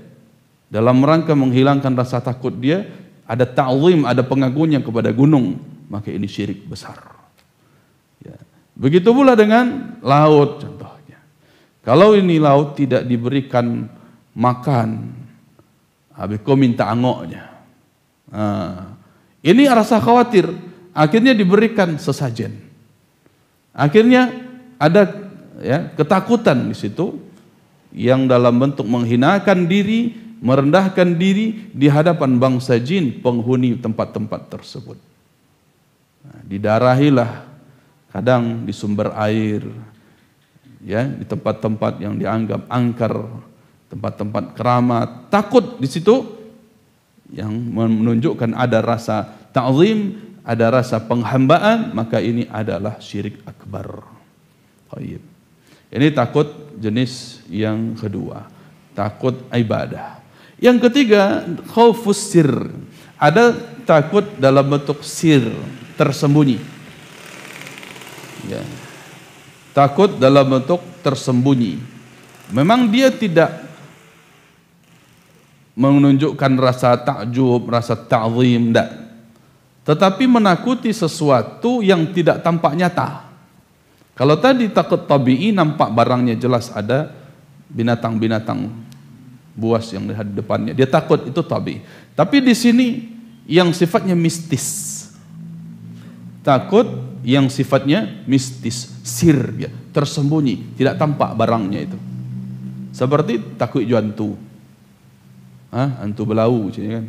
Dalam rangka menghilangkan rasa takut dia ada ta'zim, ada pengagungan kepada gunung, maka ini syirik besar. Ya. Begitu pula dengan laut contohnya. Kalau ini laut tidak diberikan makan, habis kau minta angoknya. Ha. ini rasa khawatir akhirnya diberikan sesajen. Akhirnya ada ya, ketakutan di situ yang dalam bentuk menghinakan diri, merendahkan diri di hadapan bangsa jin penghuni tempat-tempat tersebut. Nah, didarahilah kadang di sumber air ya di tempat-tempat yang dianggap angker, tempat-tempat keramat, takut di situ yang menunjukkan ada rasa ta'zim ada rasa penghambaan, maka ini adalah syirik akbar. Taib. Ini takut jenis yang kedua. Takut ibadah. Yang ketiga, khaufus sir. Ada takut dalam bentuk sir, tersembunyi. Ya. Takut dalam bentuk tersembunyi. Memang dia tidak menunjukkan rasa takjub, rasa ta'zim, tidak tetapi menakuti sesuatu yang tidak tampak nyata. Kalau tadi takut tabii nampak barangnya jelas ada binatang-binatang buas yang lihat di depannya, dia takut itu tabii. Tapi di sini yang sifatnya mistis. Takut yang sifatnya mistis, sir ya, tersembunyi, tidak tampak barangnya itu. Seperti takut jantu. Hah, antu belau, kan.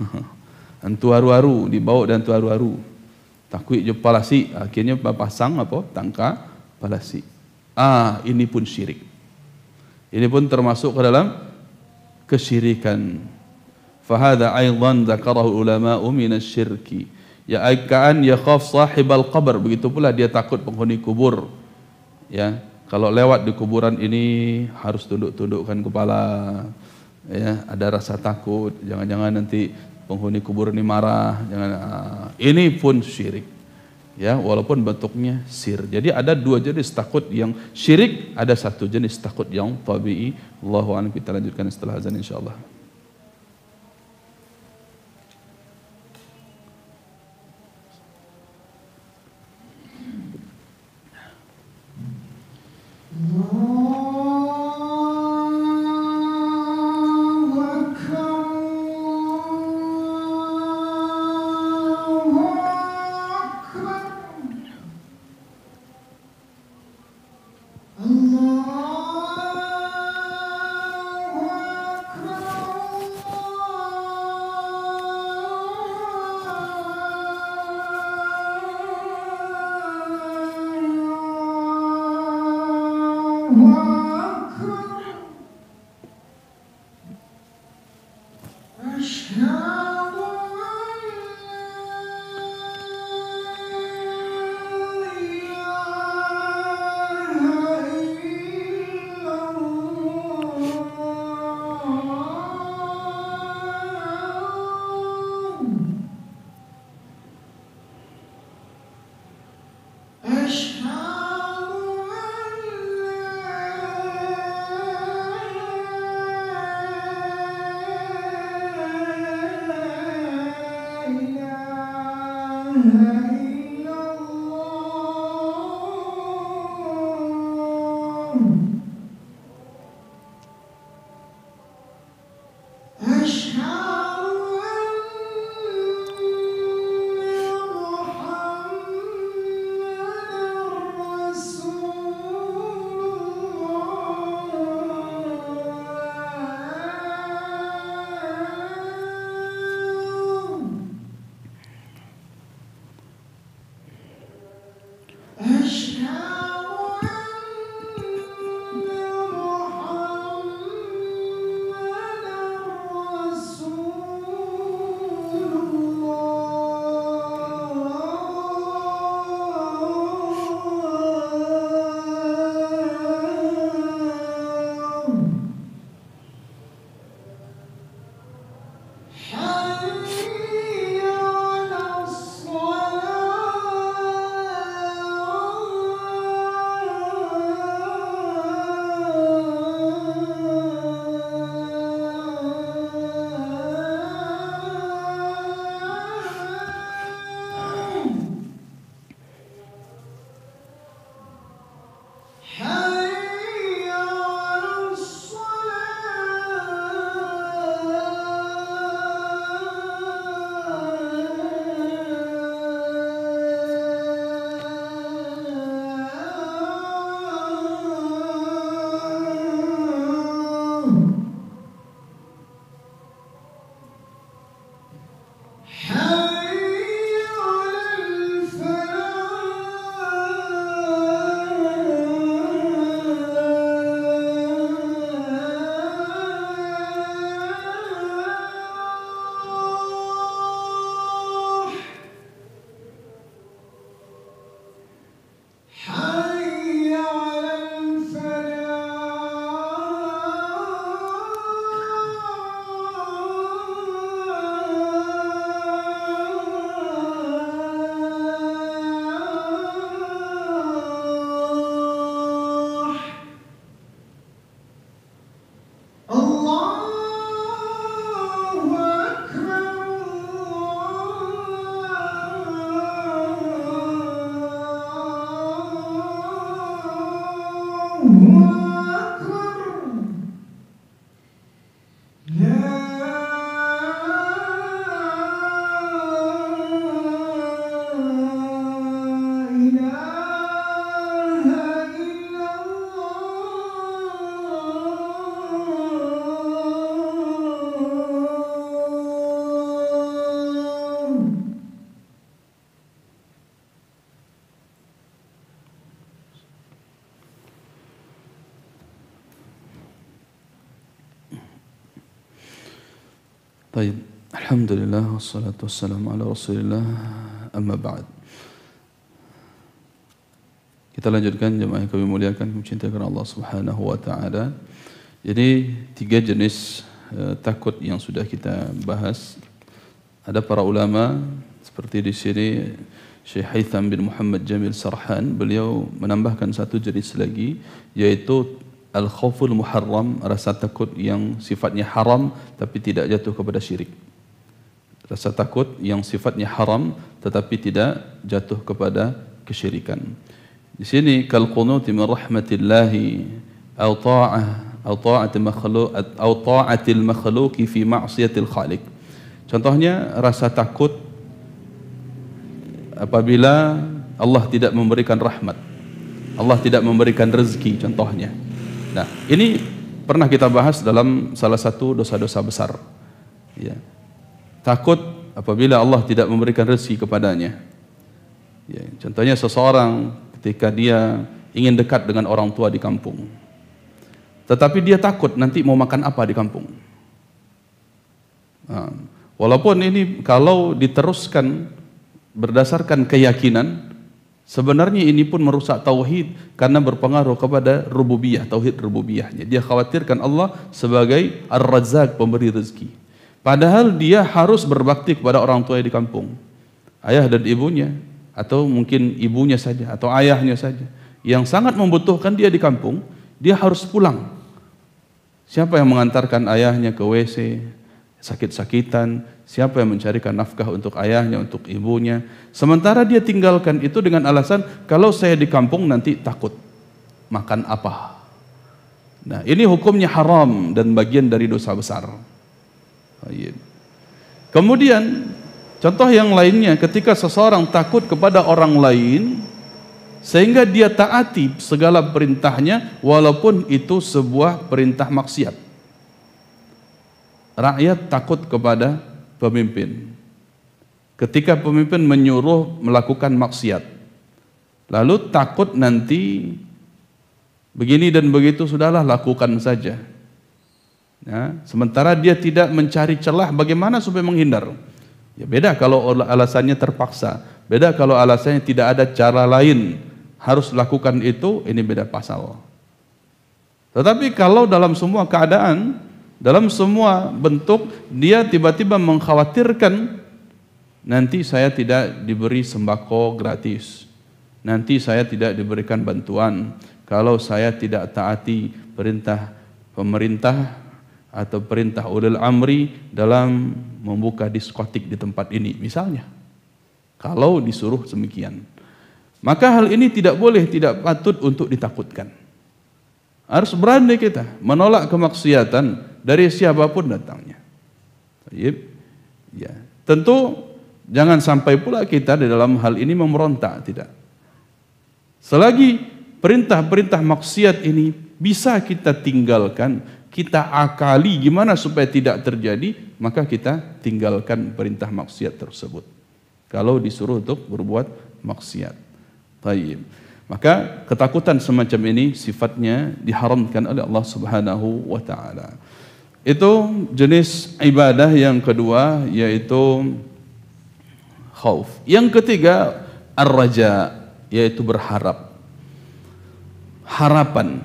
Hantu haru-haru dibawa dan hantu haru-haru. Takut je palasi Akhirnya pasang apa? Tangka palasi Ah, ini pun syirik. Ini pun termasuk ke dalam kesyirikan. Fahada aydan zakarahu ulama'u minas syirki. Ya aikaan ya khaf sahib al qabr begitu pula dia takut penghuni kubur. Ya, kalau lewat di kuburan ini harus tunduk-tundukkan kepala. Ya, ada rasa takut jangan-jangan nanti penghuni kubur ini marah jangan uh, ini pun syirik ya walaupun bentuknya sir jadi ada dua jenis takut yang syirik ada satu jenis takut yang tabii Allahu kita lanjutkan setelah azan insyaallah Alhamdulillah, لله والصلاة والسلام على رسول الله Kita lanjutkan jemaah yang kami muliakan kami cintakan Allah Subhanahu wa taala. Jadi tiga jenis uh, takut yang sudah kita bahas. Ada para ulama seperti di sini Syekh Haitham bin Muhammad Jamil Sarhan, beliau menambahkan satu jenis lagi yaitu al-khauful muharram, rasa takut yang sifatnya haram tapi tidak jatuh kepada syirik rasa takut yang sifatnya haram tetapi tidak jatuh kepada kesyirikan. Di sini kal qunut min rahmatillah atau ta'ah atau ta'at makhluk atau ta'atil makhluk fi ma'siyatil khaliq. Contohnya rasa takut apabila Allah tidak memberikan rahmat. Allah tidak memberikan rezeki contohnya. Nah, ini pernah kita bahas dalam salah satu dosa-dosa besar. Ya takut apabila Allah tidak memberikan rezeki kepadanya. Ya, contohnya seseorang ketika dia ingin dekat dengan orang tua di kampung. Tetapi dia takut nanti mau makan apa di kampung. Nah, ha, walaupun ini kalau diteruskan berdasarkan keyakinan, sebenarnya ini pun merusak tauhid karena berpengaruh kepada rububiyah, tauhid rububiyahnya. Dia khawatirkan Allah sebagai ar-razak pemberi rezeki. Padahal dia harus berbakti kepada orang tua di kampung. Ayah dan ibunya atau mungkin ibunya saja atau ayahnya saja yang sangat membutuhkan dia di kampung, dia harus pulang. Siapa yang mengantarkan ayahnya ke WC, sakit-sakitan, siapa yang mencarikan nafkah untuk ayahnya, untuk ibunya. Sementara dia tinggalkan itu dengan alasan kalau saya di kampung nanti takut makan apa. Nah, ini hukumnya haram dan bagian dari dosa besar. Tayyib. Kemudian contoh yang lainnya ketika seseorang takut kepada orang lain sehingga dia taati segala perintahnya walaupun itu sebuah perintah maksiat. Rakyat takut kepada pemimpin. Ketika pemimpin menyuruh melakukan maksiat. Lalu takut nanti begini dan begitu sudahlah lakukan saja. Ya, sementara dia tidak mencari celah bagaimana supaya menghindar. Ya beda kalau alasannya terpaksa. Beda kalau alasannya tidak ada cara lain harus lakukan itu, ini beda pasal. Tetapi kalau dalam semua keadaan, dalam semua bentuk dia tiba-tiba mengkhawatirkan nanti saya tidak diberi sembako gratis. Nanti saya tidak diberikan bantuan kalau saya tidak taati perintah pemerintah atau perintah ulil amri dalam membuka diskotik di tempat ini misalnya. Kalau disuruh demikian. Maka hal ini tidak boleh, tidak patut untuk ditakutkan. Harus berani kita menolak kemaksiatan dari siapapun datangnya. Ya. Tentu jangan sampai pula kita di dalam hal ini memberontak, tidak. Selagi perintah-perintah maksiat ini bisa kita tinggalkan, kita akali gimana supaya tidak terjadi, maka kita tinggalkan perintah maksiat tersebut. Kalau disuruh untuk berbuat maksiat. Tayyib. Maka ketakutan semacam ini sifatnya diharamkan oleh Allah Subhanahu wa taala. Itu jenis ibadah yang kedua yaitu khauf. Yang ketiga ar-raja yaitu berharap. Harapan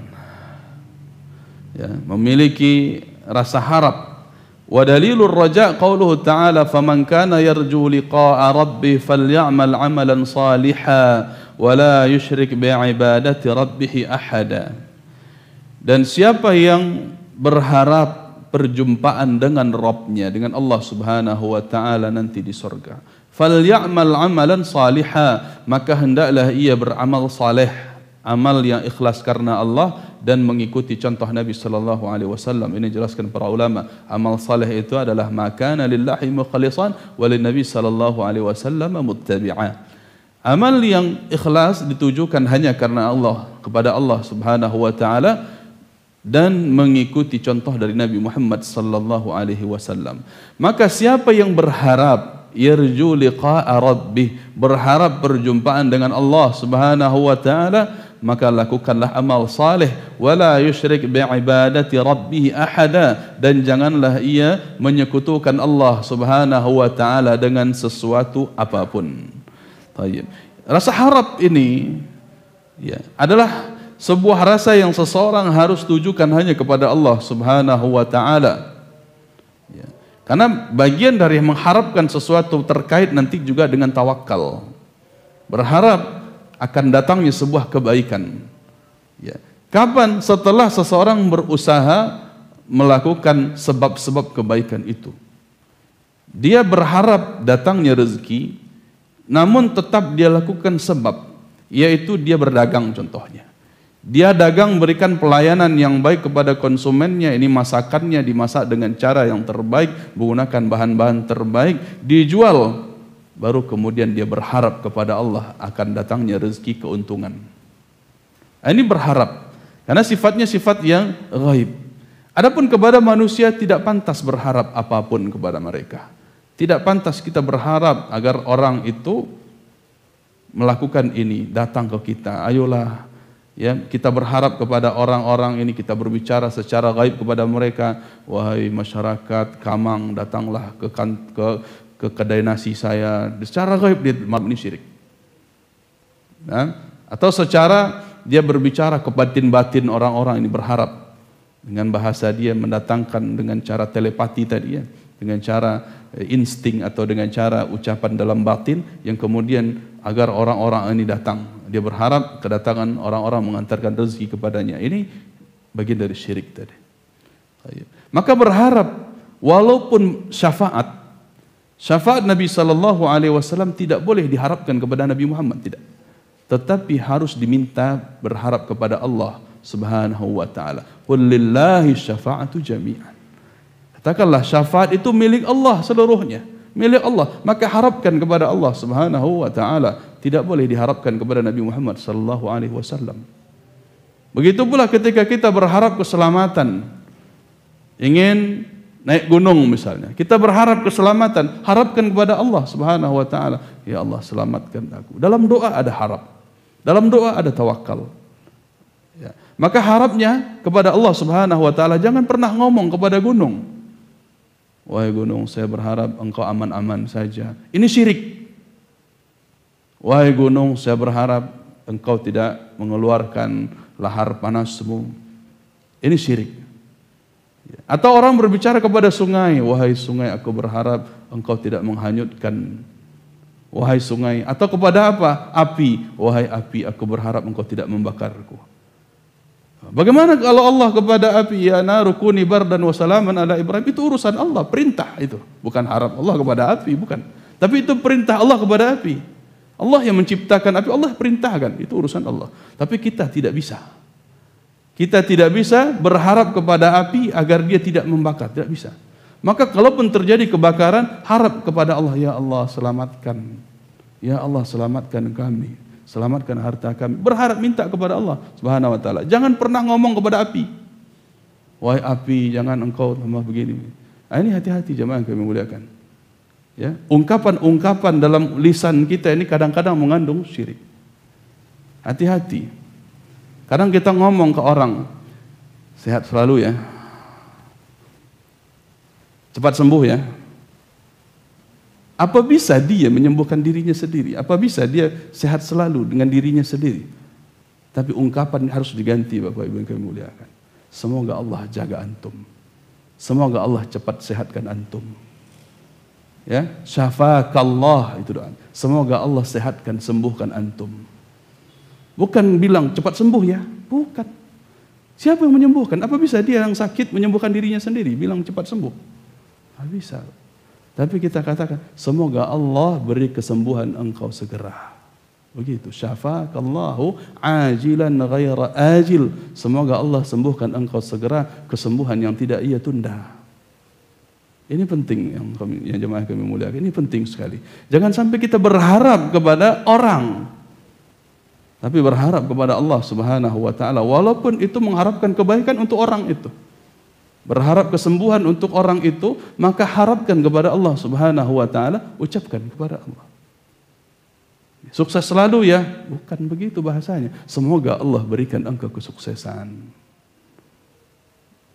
ya, memiliki rasa harap wa dalilur raja qauluhu ta'ala faman kana yarju liqa'a rabbi falyamal amalan saliha wa la yushrik bi ibadati rabbih ahada dan siapa yang berharap perjumpaan dengan Rabbnya dengan Allah Subhanahu wa taala nanti di surga falyamal amalan saliha maka hendaklah ia beramal saleh amal yang ikhlas karena Allah dan mengikuti contoh Nabi sallallahu alaihi wasallam ini jelaskan para ulama amal saleh itu adalah makana lillahi mukhlishan wa nabi sallallahu alaihi wasallam muttabi'a amal yang ikhlas ditujukan hanya karena Allah kepada Allah subhanahu wa taala dan mengikuti contoh dari Nabi Muhammad sallallahu alaihi wasallam maka siapa yang berharap yarju liqa'a rabbih berharap perjumpaan dengan Allah subhanahu wa taala maka lakukanlah amal saleh wala yusyrik bi ibadati rabbih ahada dan janganlah ia menyekutukan Allah Subhanahu wa taala dengan sesuatu apapun. Tayyib. Rasa harap ini ya adalah sebuah rasa yang seseorang harus tujukan hanya kepada Allah Subhanahu wa taala. Ya. Karena bagian dari mengharapkan sesuatu terkait nanti juga dengan tawakal. Berharap akan datangnya sebuah kebaikan. Ya. Kapan? Setelah seseorang berusaha melakukan sebab-sebab kebaikan itu. Dia berharap datangnya rezeki, namun tetap dia lakukan sebab, yaitu dia berdagang contohnya. Dia dagang berikan pelayanan yang baik kepada konsumennya, ini masakannya dimasak dengan cara yang terbaik, menggunakan bahan-bahan terbaik, dijual baru kemudian dia berharap kepada Allah akan datangnya rezeki keuntungan. Ini berharap karena sifatnya sifat yang gaib. Adapun kepada manusia tidak pantas berharap apapun kepada mereka. Tidak pantas kita berharap agar orang itu melakukan ini, datang ke kita. Ayolah ya, kita berharap kepada orang-orang ini kita berbicara secara gaib kepada mereka, wahai masyarakat, kamang datanglah ke kan-, ke ke kedai nasi saya secara gaib dia maaf ini syirik ya? atau secara dia berbicara ke batin-batin orang-orang ini berharap dengan bahasa dia mendatangkan dengan cara telepati tadi ya dengan cara eh, insting atau dengan cara ucapan dalam batin yang kemudian agar orang-orang ini datang dia berharap kedatangan orang-orang mengantarkan rezeki kepadanya ini bagian dari syirik tadi maka berharap walaupun syafaat Syafaat Nabi sallallahu alaihi wasallam tidak boleh diharapkan kepada Nabi Muhammad tidak. Tetapi harus diminta berharap kepada Allah Subhanahu wa taala. Qul lillahi syafa'atu jami'an. Katakanlah syafaat itu milik Allah seluruhnya, milik Allah. Maka harapkan kepada Allah Subhanahu wa taala tidak boleh diharapkan kepada Nabi Muhammad sallallahu alaihi wasallam. Begitu pula ketika kita berharap keselamatan ingin naik gunung misalnya. Kita berharap keselamatan, harapkan kepada Allah Subhanahu wa taala, ya Allah selamatkan aku. Dalam doa ada harap. Dalam doa ada tawakal. Ya. Maka harapnya kepada Allah Subhanahu wa taala jangan pernah ngomong kepada gunung. Wahai gunung, saya berharap engkau aman-aman saja. Ini syirik. Wahai gunung, saya berharap engkau tidak mengeluarkan lahar panasmu. Ini syirik. Atau orang berbicara kepada sungai, wahai sungai aku berharap engkau tidak menghanyutkan wahai sungai atau kepada apa? api, wahai api aku berharap engkau tidak membakarku. Bagaimana kalau Allah kepada api ya narukuni bar dan wasalaman ala Ibrahim itu urusan Allah, perintah itu, bukan harap Allah kepada api, bukan. Tapi itu perintah Allah kepada api. Allah yang menciptakan api, Allah perintahkan, itu urusan Allah. Tapi kita tidak bisa. Kita tidak bisa berharap kepada api agar dia tidak membakar, tidak bisa. Maka kalaupun terjadi kebakaran, harap kepada Allah, ya Allah selamatkan. Ya Allah selamatkan kami, selamatkan harta kami. Berharap minta kepada Allah Subhanahu wa taala. Jangan pernah ngomong kepada api. Wahai api, jangan engkau tambah begini. ini hati-hati jemaah kami muliakan. Ya, ungkapan-ungkapan dalam lisan kita ini kadang-kadang mengandung syirik. Hati-hati. Kadang kita ngomong ke orang, sehat selalu ya. Cepat sembuh ya. Apa bisa dia menyembuhkan dirinya sendiri? Apa bisa dia sehat selalu dengan dirinya sendiri? Tapi ungkapan harus diganti Bapak Ibu yang kami muliakan. Semoga Allah jaga antum. Semoga Allah cepat sehatkan antum. Ya, syafaqallah itu doa. Semoga Allah sehatkan, sembuhkan antum. Bukan bilang cepat sembuh ya, bukan. Siapa yang menyembuhkan? Apa bisa dia yang sakit menyembuhkan dirinya sendiri? Bilang cepat sembuh. Tidak bisa. Tapi kita katakan, semoga Allah beri kesembuhan engkau segera. Begitu. Syafakallahu ajilan ghaira ajil. Semoga Allah sembuhkan engkau segera kesembuhan yang tidak ia tunda. Ini penting yang kami yang jemaah kami muliakan. Ini penting sekali. Jangan sampai kita berharap kepada orang. tapi berharap kepada Allah Subhanahu wa taala walaupun itu mengharapkan kebaikan untuk orang itu berharap kesembuhan untuk orang itu maka harapkan kepada Allah Subhanahu wa taala ucapkan kepada Allah sukses selalu ya bukan begitu bahasanya semoga Allah berikan engkau kesuksesan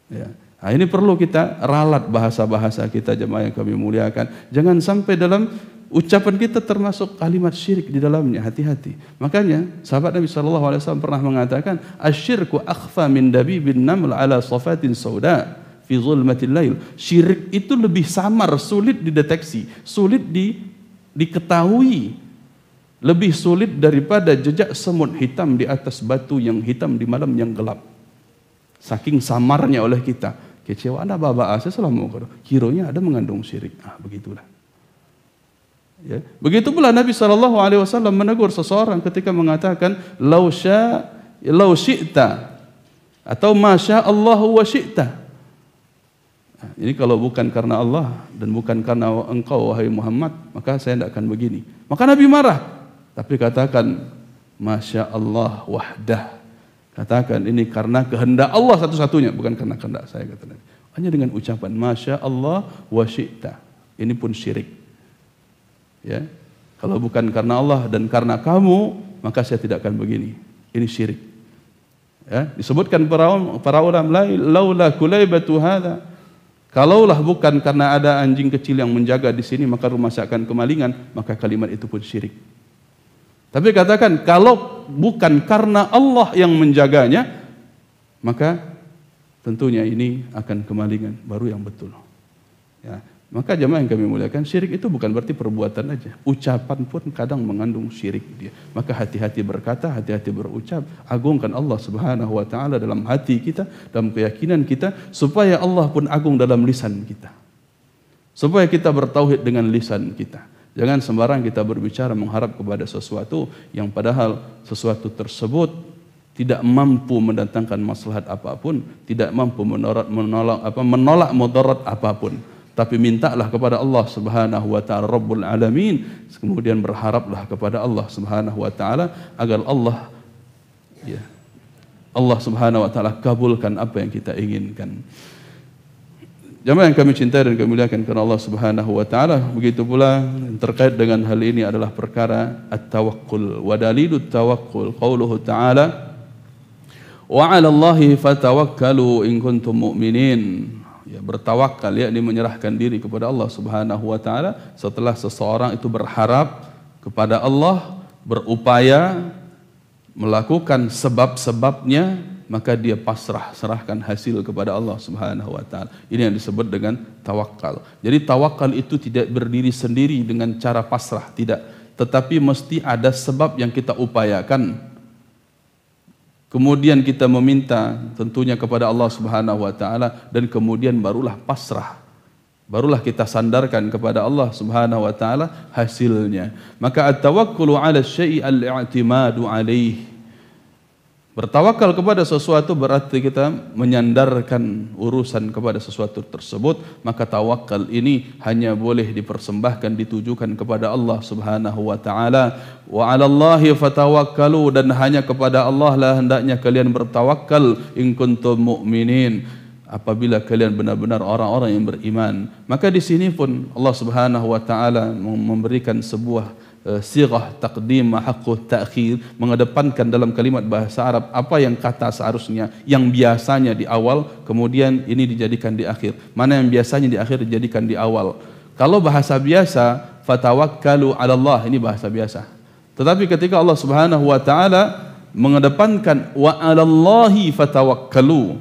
ya nah, ini perlu kita ralat bahasa-bahasa kita jemaah yang kami muliakan jangan sampai dalam ucapan kita termasuk kalimat syirik di dalamnya hati-hati makanya sahabat Nabi sallallahu alaihi wasallam pernah mengatakan asyirku akhfa min dabi bin naml ala safatin sauda fi zulmatil lail syirik itu lebih samar sulit dideteksi sulit di diketahui lebih sulit daripada jejak semut hitam di atas batu yang hitam di malam yang gelap saking samarnya oleh kita kecewa anda bapa ah, saya selama kiranya ada mengandung syirik ah begitulah Ya. Begitu pula Nabi saw menegur seseorang ketika mengatakan lausha sya atau masya Allah wa syi'ta. Ha, ini kalau bukan karena Allah dan bukan karena engkau wahai Muhammad, maka saya tidak akan begini. Maka Nabi marah. Tapi katakan masya Allah wahda Katakan ini karena kehendak Allah satu-satunya, bukan karena kehendak saya kata Nabi. Hanya dengan ucapan masya Allah wa Ini pun syirik ya kalau bukan karena Allah dan karena kamu maka saya tidak akan begini ini syirik ya disebutkan para para ulama lain laula kulaibatu hadza kalaulah bukan karena ada anjing kecil yang menjaga di sini maka rumah saya akan kemalingan maka kalimat itu pun syirik tapi katakan kalau bukan karena Allah yang menjaganya maka tentunya ini akan kemalingan baru yang betul ya Maka jemaah yang kami muliakan, syirik itu bukan berarti perbuatan aja. Ucapan pun kadang mengandung syirik dia. Maka hati-hati berkata, hati-hati berucap. Agungkan Allah subhanahu wa ta'ala dalam hati kita, dalam keyakinan kita, supaya Allah pun agung dalam lisan kita. Supaya kita bertauhid dengan lisan kita. Jangan sembarang kita berbicara mengharap kepada sesuatu yang padahal sesuatu tersebut tidak mampu mendatangkan maslahat apapun, tidak mampu menolak, menolak apa menolak mudarat apapun tapi mintalah kepada Allah Subhanahu wa taala Rabbul Alamin kemudian berharaplah kepada Allah Subhanahu wa taala agar Allah ya Allah Subhanahu wa taala kabulkan apa yang kita inginkan. Jemaah yang kami cintai dan kami muliakan karena Allah Subhanahu wa taala begitu pula yang terkait dengan hal ini adalah perkara at-tawakkul wa dalilut tawakkul qauluhu taala wa 'ala Allahi fatawakkalu in kuntum mu'minin ya bertawakal ya ini menyerahkan diri kepada Allah Subhanahu wa taala setelah seseorang itu berharap kepada Allah berupaya melakukan sebab-sebabnya maka dia pasrah serahkan hasil kepada Allah Subhanahu wa taala ini yang disebut dengan tawakal jadi tawakal itu tidak berdiri sendiri dengan cara pasrah tidak tetapi mesti ada sebab yang kita upayakan Kemudian kita meminta tentunya kepada Allah Subhanahu wa taala dan kemudian barulah pasrah. Barulah kita sandarkan kepada Allah Subhanahu wa taala hasilnya. Maka at-tawakkulu 'ala syai'i al-i'timadu 'alaihi. Bertawakal kepada sesuatu berarti kita menyandarkan urusan kepada sesuatu tersebut, maka tawakal ini hanya boleh dipersembahkan ditujukan kepada Allah Subhanahu wa taala. Wa 'alallahi fatawakkalu dan hanya kepada Allah lah hendaknya kalian bertawakal in kuntum mu'minin apabila kalian benar-benar orang-orang yang beriman. Maka di sini pun Allah Subhanahu wa taala memberikan sebuah Eh, sirah takdim hakku takhir mengedepankan dalam kalimat bahasa Arab apa yang kata seharusnya yang biasanya di awal kemudian ini dijadikan di akhir mana yang biasanya di akhir dijadikan di awal kalau bahasa biasa fatawakkalu ala Allah ini bahasa biasa tetapi ketika Allah Subhanahu wa taala mengedepankan wa ala Allahi fatawakkalu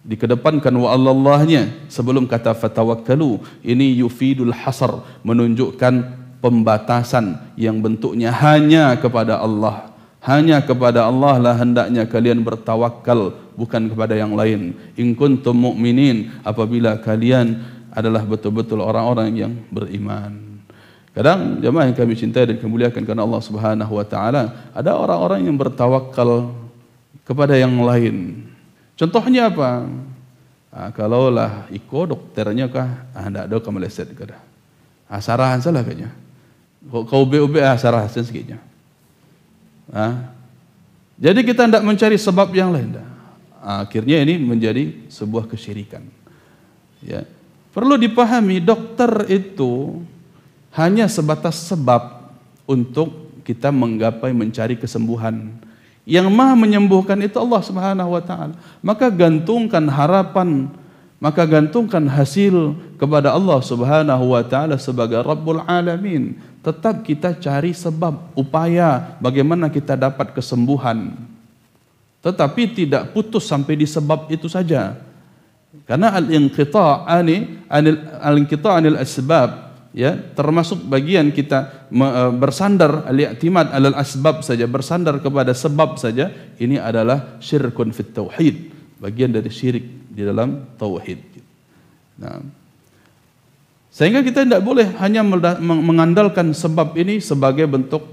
dikedepankan wa Allahnya sebelum kata fatawakkalu ini yufidul hasar menunjukkan pembatasan yang bentuknya hanya kepada Allah. Hanya kepada Allah lah hendaknya kalian bertawakal bukan kepada yang lain. In kuntum mukminin apabila kalian adalah betul-betul orang-orang yang beriman. Kadang jemaah yang kami cintai dan kemuliakan karena Allah Subhanahu wa taala, ada orang-orang yang bertawakal kepada yang lain. Contohnya apa? Ah, kalaulah Iko dokternya kah? Ah, tak ada ke Malaysia ke ha, salah katanya. Kau ubik-ubik lah Sarah sikitnya. Ha? Jadi kita tidak mencari sebab yang lain. Dah. Ha, akhirnya ini menjadi sebuah kesyirikan. Ya. Perlu dipahami dokter itu hanya sebatas sebab untuk kita menggapai mencari kesembuhan. Yang maha menyembuhkan itu Allah Subhanahu wa taala. Maka gantungkan harapan maka gantungkan hasil kepada Allah Subhanahu wa taala sebagai Rabbul Alamin tetap kita cari sebab upaya bagaimana kita dapat kesembuhan tetapi tidak putus sampai di sebab itu saja karena al-inqita ani anil al-inqita anil asbab ya termasuk bagian kita eh, bersandar al-i'timad al-asbab saja bersandar kepada sebab saja ini adalah syirkun fit tauhid bagian dari syirik di dalam tauhid. Nah. Sehingga kita tidak boleh hanya mengandalkan sebab ini sebagai bentuk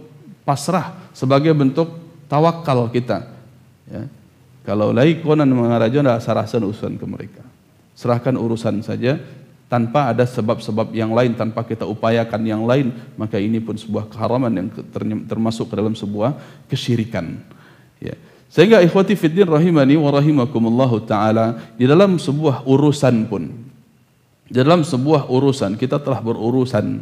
pasrah, sebagai bentuk tawakal kita. Ya. Kalau laikonan mengarajo tidak sarasan urusan ke mereka. Serahkan urusan saja tanpa ada sebab-sebab yang lain, tanpa kita upayakan yang lain, maka ini pun sebuah keharaman yang termasuk ke dalam sebuah kesyirikan. Ya. Sehingga ikhwati fiddin rahimani wa rahimakumullahu ta'ala di dalam sebuah urusan pun di dalam sebuah urusan kita telah berurusan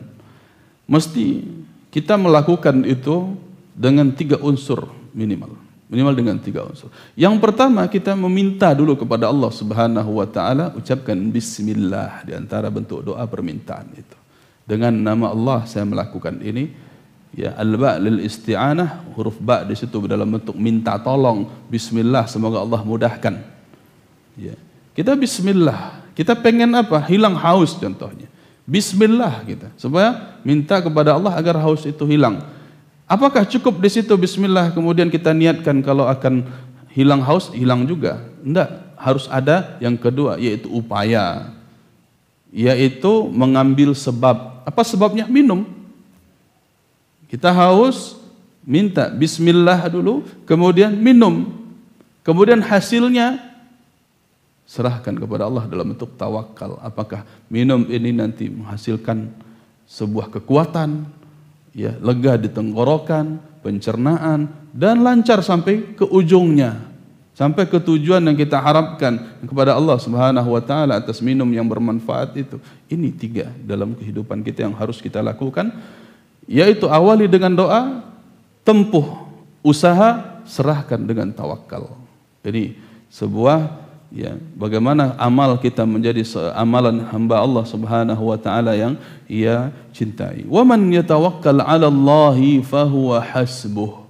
mesti kita melakukan itu dengan tiga unsur minimal minimal dengan tiga unsur yang pertama kita meminta dulu kepada Allah subhanahu wa ta'ala ucapkan bismillah di antara bentuk doa permintaan itu dengan nama Allah saya melakukan ini Ya alba lil isti'anah huruf ba di situ dalam bentuk minta tolong bismillah semoga Allah mudahkan. Ya. Kita bismillah. Kita pengen apa? Hilang haus contohnya. Bismillah kita. Supaya minta kepada Allah agar haus itu hilang. Apakah cukup di situ bismillah kemudian kita niatkan kalau akan hilang haus hilang juga? Enggak, harus ada yang kedua yaitu upaya. Yaitu mengambil sebab. Apa sebabnya? Minum. Kita haus, minta bismillah dulu, kemudian minum. Kemudian hasilnya serahkan kepada Allah dalam bentuk tawakal. Apakah minum ini nanti menghasilkan sebuah kekuatan, ya, lega di tenggorokan, pencernaan dan lancar sampai ke ujungnya. Sampai ke tujuan yang kita harapkan kepada Allah Subhanahu wa taala atas minum yang bermanfaat itu. Ini tiga dalam kehidupan kita yang harus kita lakukan yaitu awali dengan doa, tempuh usaha, serahkan dengan tawakal. Jadi sebuah ya bagaimana amal kita menjadi amalan hamba Allah Subhanahu wa taala yang ia cintai. Wa man yatawakkal 'ala Allah fa huwa hasbuh.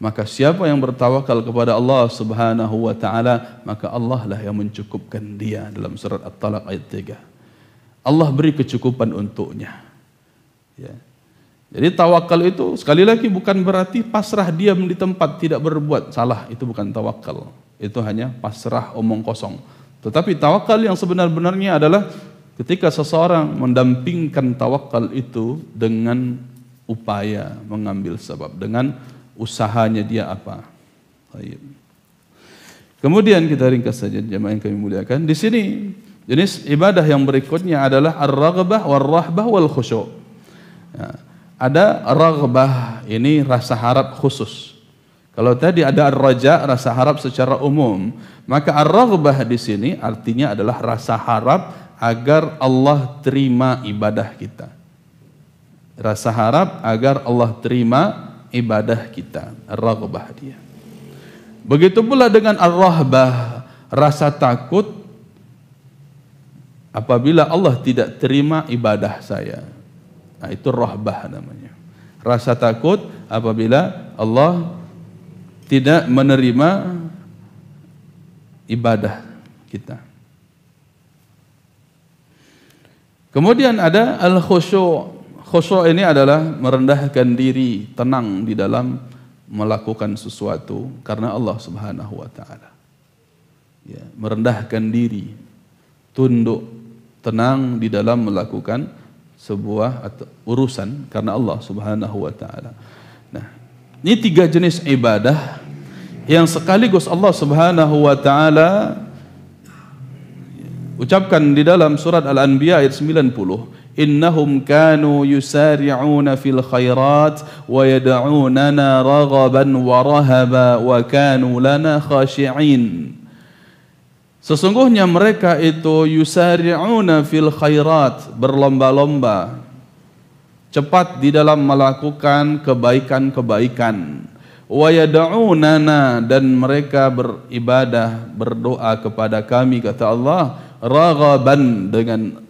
Maka siapa yang bertawakal kepada Allah Subhanahu wa taala, maka Allah lah yang mencukupkan dia dalam surat At-Talaq ayat 3. Allah beri kecukupan untuknya. Ya. Jadi tawakal itu sekali lagi bukan berarti pasrah diam di tempat tidak berbuat salah itu bukan tawakal. Itu hanya pasrah omong kosong. Tetapi tawakal yang sebenar-benarnya adalah ketika seseorang mendampingkan tawakal itu dengan upaya mengambil sebab dengan usahanya dia apa. Kemudian kita ringkas saja jemaah yang kami muliakan. Di sini jenis ibadah yang berikutnya adalah ar-raghbah war-rahbah wal khusyu'. Ya ada raghbah ini rasa harap khusus kalau tadi ada raja rasa harap secara umum maka raghbah di sini artinya adalah rasa harap agar Allah terima ibadah kita rasa harap agar Allah terima ibadah kita raghbah dia begitu pula dengan ar rasa takut apabila Allah tidak terima ibadah saya Nah, itu rahbah namanya. Rasa takut apabila Allah tidak menerima ibadah kita. Kemudian ada al khusyuk. Khusyuk ini adalah merendahkan diri, tenang di dalam melakukan sesuatu karena Allah Subhanahu wa taala. Ya, merendahkan diri, tunduk, tenang di dalam melakukan sebuah urusan karena Allah Subhanahu wa taala. Nah, ini tiga jenis ibadah yang sekaligus Allah Subhanahu wa taala ucapkan di dalam surat Al-Anbiya ayat 90, "Innahum kanu yusari'una fil khairat wa yad'unana raghaban wa rahaba wa kanu lana khashi'in." Sesungguhnya mereka itu yusari'una fil khairat berlomba-lomba cepat di dalam melakukan kebaikan-kebaikan wa yad'unana dan mereka beribadah berdoa kepada kami kata Allah raghaban dengan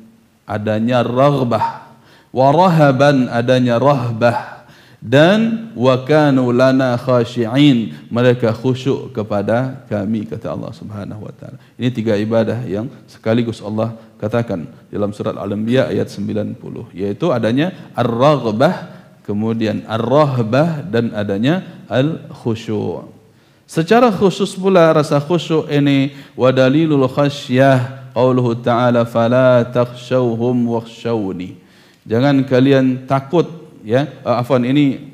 adanya raghbah wa rahaban adanya rahbah dan wakanu lana khashiin mereka khusyuk kepada kami kata Allah Subhanahu wa taala ini tiga ibadah yang sekaligus Allah katakan dalam surat al-anbiya ayat 90 yaitu adanya ar-raghbah kemudian ar-rahbah dan adanya al-khusyuk secara khusus pula rasa khusyuk ini wa dalilul khasyah qauluhu ta'ala fala takhshawhum wakhshawni jangan kalian takut ya uh, afwan ini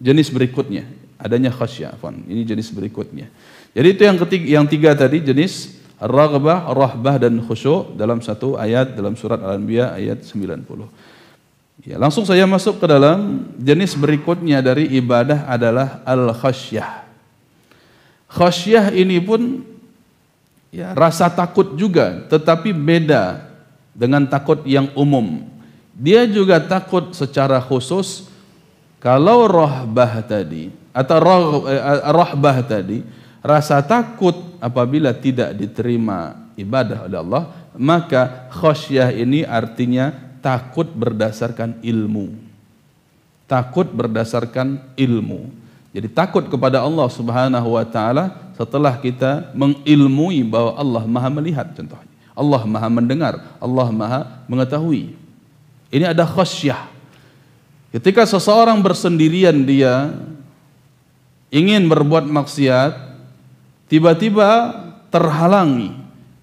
jenis berikutnya adanya khasyah afwan ini jenis berikutnya jadi itu yang ketiga yang tiga tadi jenis raghbah rahbah dan khusyuk dalam satu ayat dalam surat al-anbiya ayat 90 ya langsung saya masuk ke dalam jenis berikutnya dari ibadah adalah al khasyah khasyah ini pun ya rasa takut juga tetapi beda dengan takut yang umum dia juga takut secara khusus kalau rahbah tadi atau eh, rahbah tadi rasa takut apabila tidak diterima ibadah oleh Allah maka khosyah ini artinya takut berdasarkan ilmu takut berdasarkan ilmu jadi takut kepada Allah Subhanahu wa taala setelah kita mengilmui bahwa Allah Maha melihat contohnya Allah Maha mendengar Allah Maha mengetahui ini ada khasyah. Ketika seseorang bersendirian dia ingin berbuat maksiat, tiba-tiba terhalangi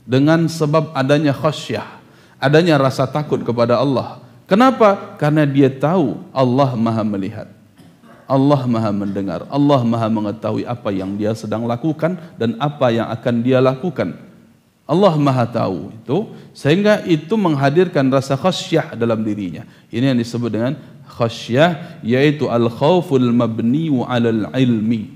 dengan sebab adanya khasyah, adanya rasa takut kepada Allah. Kenapa? Karena dia tahu Allah Maha melihat. Allah Maha mendengar, Allah Maha mengetahui apa yang dia sedang lakukan dan apa yang akan dia lakukan. Allah Maha Tahu itu sehingga itu menghadirkan rasa khasyah dalam dirinya. Ini yang disebut dengan khasyah yaitu al khawful mabni ala al ilmi.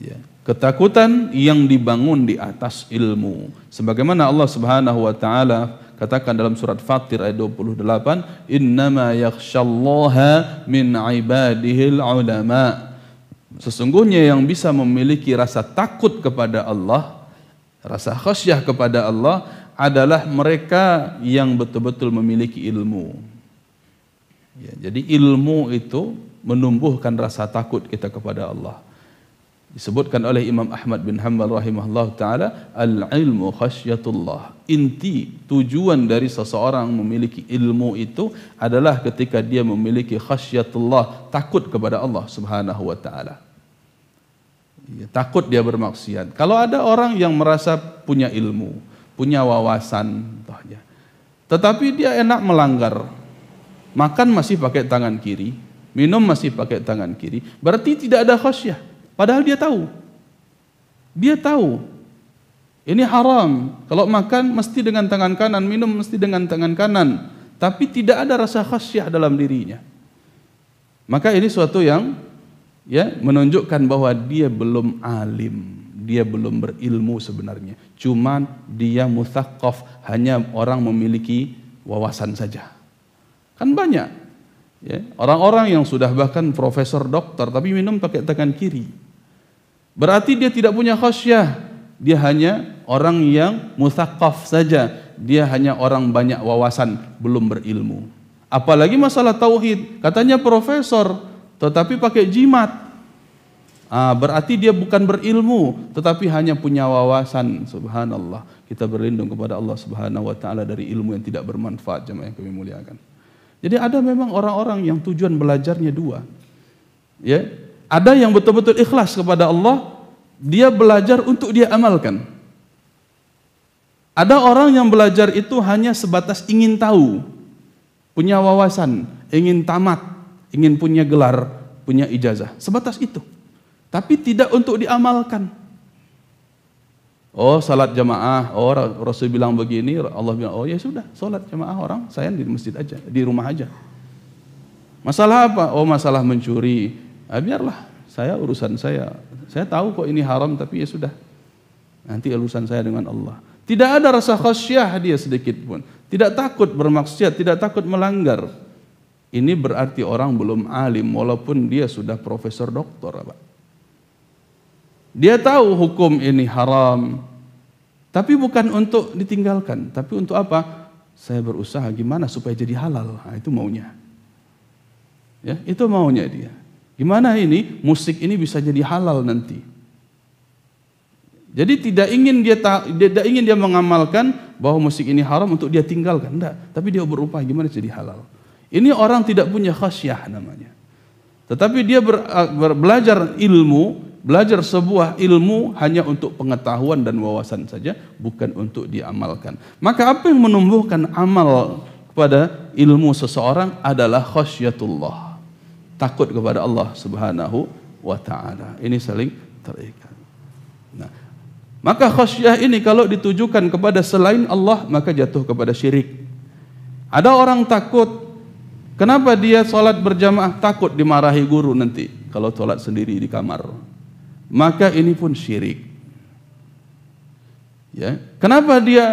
Ya. Ketakutan yang dibangun di atas ilmu. Sebagaimana Allah Subhanahu wa taala katakan dalam surat Fatir ayat 28, ma yakhshallaha min ibadihi al ulama." Sesungguhnya yang bisa memiliki rasa takut kepada Allah rasa khasyah kepada Allah adalah mereka yang betul-betul memiliki ilmu. Ya, jadi ilmu itu menumbuhkan rasa takut kita kepada Allah. Disebutkan oleh Imam Ahmad bin Hanbal rahimahullah ta'ala, Al-ilmu khasyatullah. Inti tujuan dari seseorang memiliki ilmu itu adalah ketika dia memiliki khasyatullah, takut kepada Allah subhanahu wa ta'ala ya, takut dia bermaksiat. Kalau ada orang yang merasa punya ilmu, punya wawasan, tohnya, tetapi dia enak melanggar, makan masih pakai tangan kiri, minum masih pakai tangan kiri, berarti tidak ada khasyah. Padahal dia tahu, dia tahu ini haram. Kalau makan mesti dengan tangan kanan, minum mesti dengan tangan kanan. Tapi tidak ada rasa khasyah dalam dirinya. Maka ini suatu yang ya menunjukkan bahwa dia belum alim dia belum berilmu sebenarnya Cuma dia mutakof hanya orang memiliki wawasan saja kan banyak ya orang-orang yang sudah bahkan profesor dokter tapi minum pakai tangan kiri berarti dia tidak punya khasyah dia hanya orang yang mutakof saja dia hanya orang banyak wawasan belum berilmu apalagi masalah tauhid katanya profesor tetapi pakai jimat. Ah, berarti dia bukan berilmu, tetapi hanya punya wawasan. Subhanallah. Kita berlindung kepada Allah Subhanahu wa taala dari ilmu yang tidak bermanfaat, jemaah yang kami muliakan. Jadi ada memang orang-orang yang tujuan belajarnya dua. Ya. Ada yang betul-betul ikhlas kepada Allah, dia belajar untuk dia amalkan. Ada orang yang belajar itu hanya sebatas ingin tahu, punya wawasan, ingin tamat, ingin punya gelar, punya ijazah. Sebatas itu. Tapi tidak untuk diamalkan. Oh, salat jamaah. Oh, Rasul bilang begini. Allah bilang, oh ya sudah, salat jamaah orang. Saya di masjid aja, di rumah aja. Masalah apa? Oh, masalah mencuri. Ah, biarlah, saya urusan saya. Saya tahu kok ini haram, tapi ya sudah. Nanti urusan saya dengan Allah. Tidak ada rasa khasyah dia sedikit pun. Tidak takut bermaksiat, tidak takut melanggar. Ini berarti orang belum alim walaupun dia sudah profesor doktor, Pak. Dia tahu hukum ini haram. Tapi bukan untuk ditinggalkan, tapi untuk apa? Saya berusaha gimana supaya jadi halal. Nah, itu maunya. Ya, itu maunya dia. Gimana ini musik ini bisa jadi halal nanti? Jadi tidak ingin dia tidak ingin dia mengamalkan bahwa musik ini haram untuk dia tinggalkan, enggak. Tapi dia berupaya gimana jadi halal. Ini orang tidak punya khasyah namanya. Tetapi dia ber, ber, belajar ilmu, belajar sebuah ilmu hanya untuk pengetahuan dan wawasan saja, bukan untuk diamalkan. Maka apa yang menumbuhkan amal kepada ilmu seseorang adalah khasyatullah. Takut kepada Allah Subhanahu wa taala. Ini saling terikat. maka khasyah ini kalau ditujukan kepada selain Allah maka jatuh kepada syirik. Ada orang takut Kenapa dia solat berjamaah takut dimarahi guru nanti kalau solat sendiri di kamar? Maka ini pun syirik. Ya, kenapa dia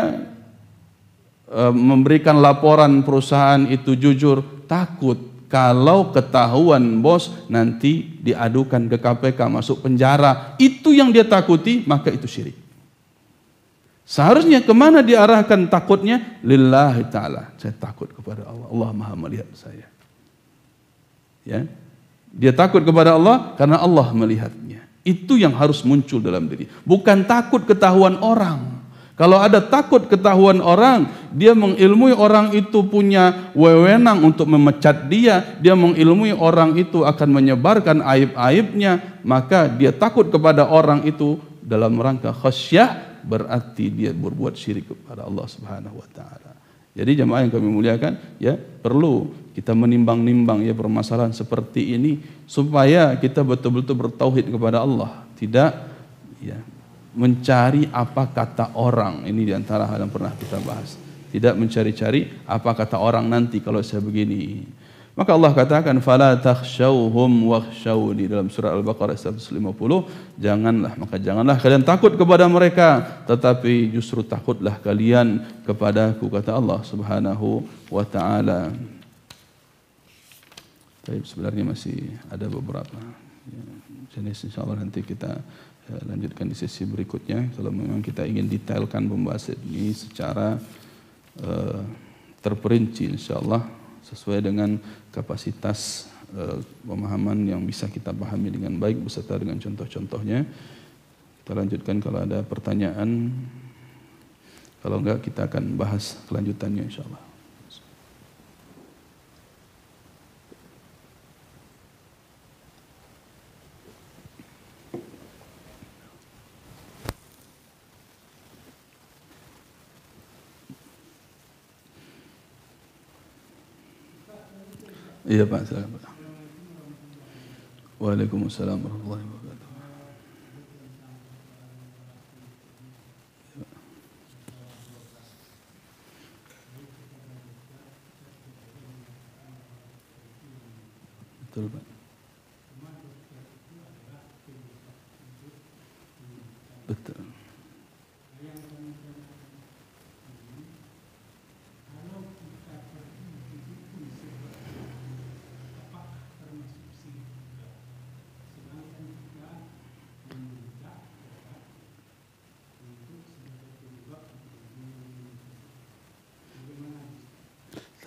e, memberikan laporan perusahaan itu jujur takut kalau ketahuan bos nanti diadukan ke KPK masuk penjara itu yang dia takuti maka itu syirik. Seharusnya kemana diarahkan takutnya? Lillahi ta'ala. Saya takut kepada Allah. Allah maha melihat saya. Ya. Dia takut kepada Allah karena Allah melihatnya. Itu yang harus muncul dalam diri. Bukan takut ketahuan orang. Kalau ada takut ketahuan orang, dia mengilmui orang itu punya wewenang untuk memecat dia, dia mengilmui orang itu akan menyebarkan aib-aibnya, maka dia takut kepada orang itu dalam rangka khasyah berarti dia berbuat syirik kepada Allah Subhanahu wa taala. Jadi jemaah yang kami muliakan, ya perlu kita menimbang-nimbang ya permasalahan seperti ini supaya kita betul-betul bertauhid kepada Allah, tidak ya mencari apa kata orang. Ini di antara hal yang pernah kita bahas. Tidak mencari-cari apa kata orang nanti kalau saya begini. Maka Allah katakan fala takhshawhum wakhshawni dalam surah Al-Baqarah 150 janganlah maka janganlah kalian takut kepada mereka tetapi justru takutlah kalian kepadaku kata Allah Subhanahu wa taala. Baik sebenarnya masih ada beberapa jenis insyaallah nanti kita eh, lanjutkan di sesi berikutnya kalau memang kita ingin detailkan pembahasan ini secara uh, terperinci insyaallah sesuai dengan kapasitas eh, pemahaman yang bisa kita pahami dengan baik beserta dengan contoh-contohnya. Kita lanjutkan kalau ada pertanyaan. Kalau enggak kita akan bahas kelanjutannya insyaallah. يا بعد وعليكم السلام ورحمه الله وبركاته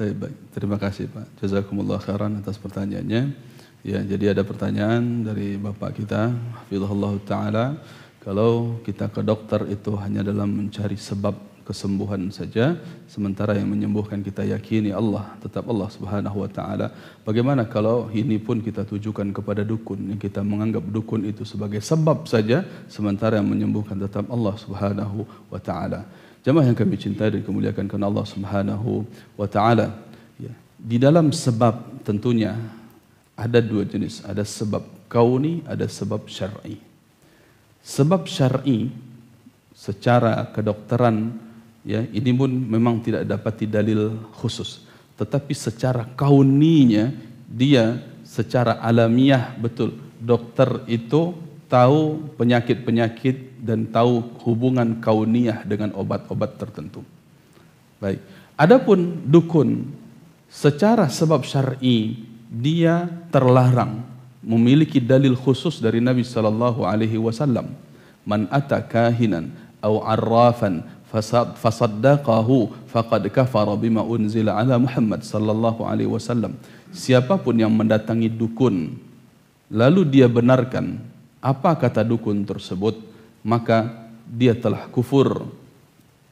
Baik, eh, baik. Terima kasih Pak. Jazakumullah khairan atas pertanyaannya. Ya, jadi ada pertanyaan dari Bapak kita, Allah Ta'ala. Kalau kita ke dokter itu hanya dalam mencari sebab kesembuhan saja sementara yang menyembuhkan kita yakini Allah tetap Allah Subhanahu wa taala bagaimana kalau ini pun kita tujukan kepada dukun yang kita menganggap dukun itu sebagai sebab saja sementara yang menyembuhkan tetap Allah Subhanahu wa taala jemaah yang kami cintai dan kemuliakan karena Allah Subhanahu wa taala ya di dalam sebab tentunya ada dua jenis ada sebab kauni ada sebab syar'i sebab syar'i secara kedokteran ya ini pun memang tidak dapat dalil khusus tetapi secara kauninya dia secara alamiah betul dokter itu tahu penyakit-penyakit dan tahu hubungan kauniah dengan obat-obat tertentu baik adapun dukun secara sebab syar'i dia terlarang memiliki dalil khusus dari Nabi sallallahu alaihi wasallam man ata kahinan atau arrafan fasaddaqahu faqad kafara bima unzila ala Muhammad sallallahu alaihi wasallam. Siapapun yang mendatangi dukun lalu dia benarkan apa kata dukun tersebut, maka dia telah kufur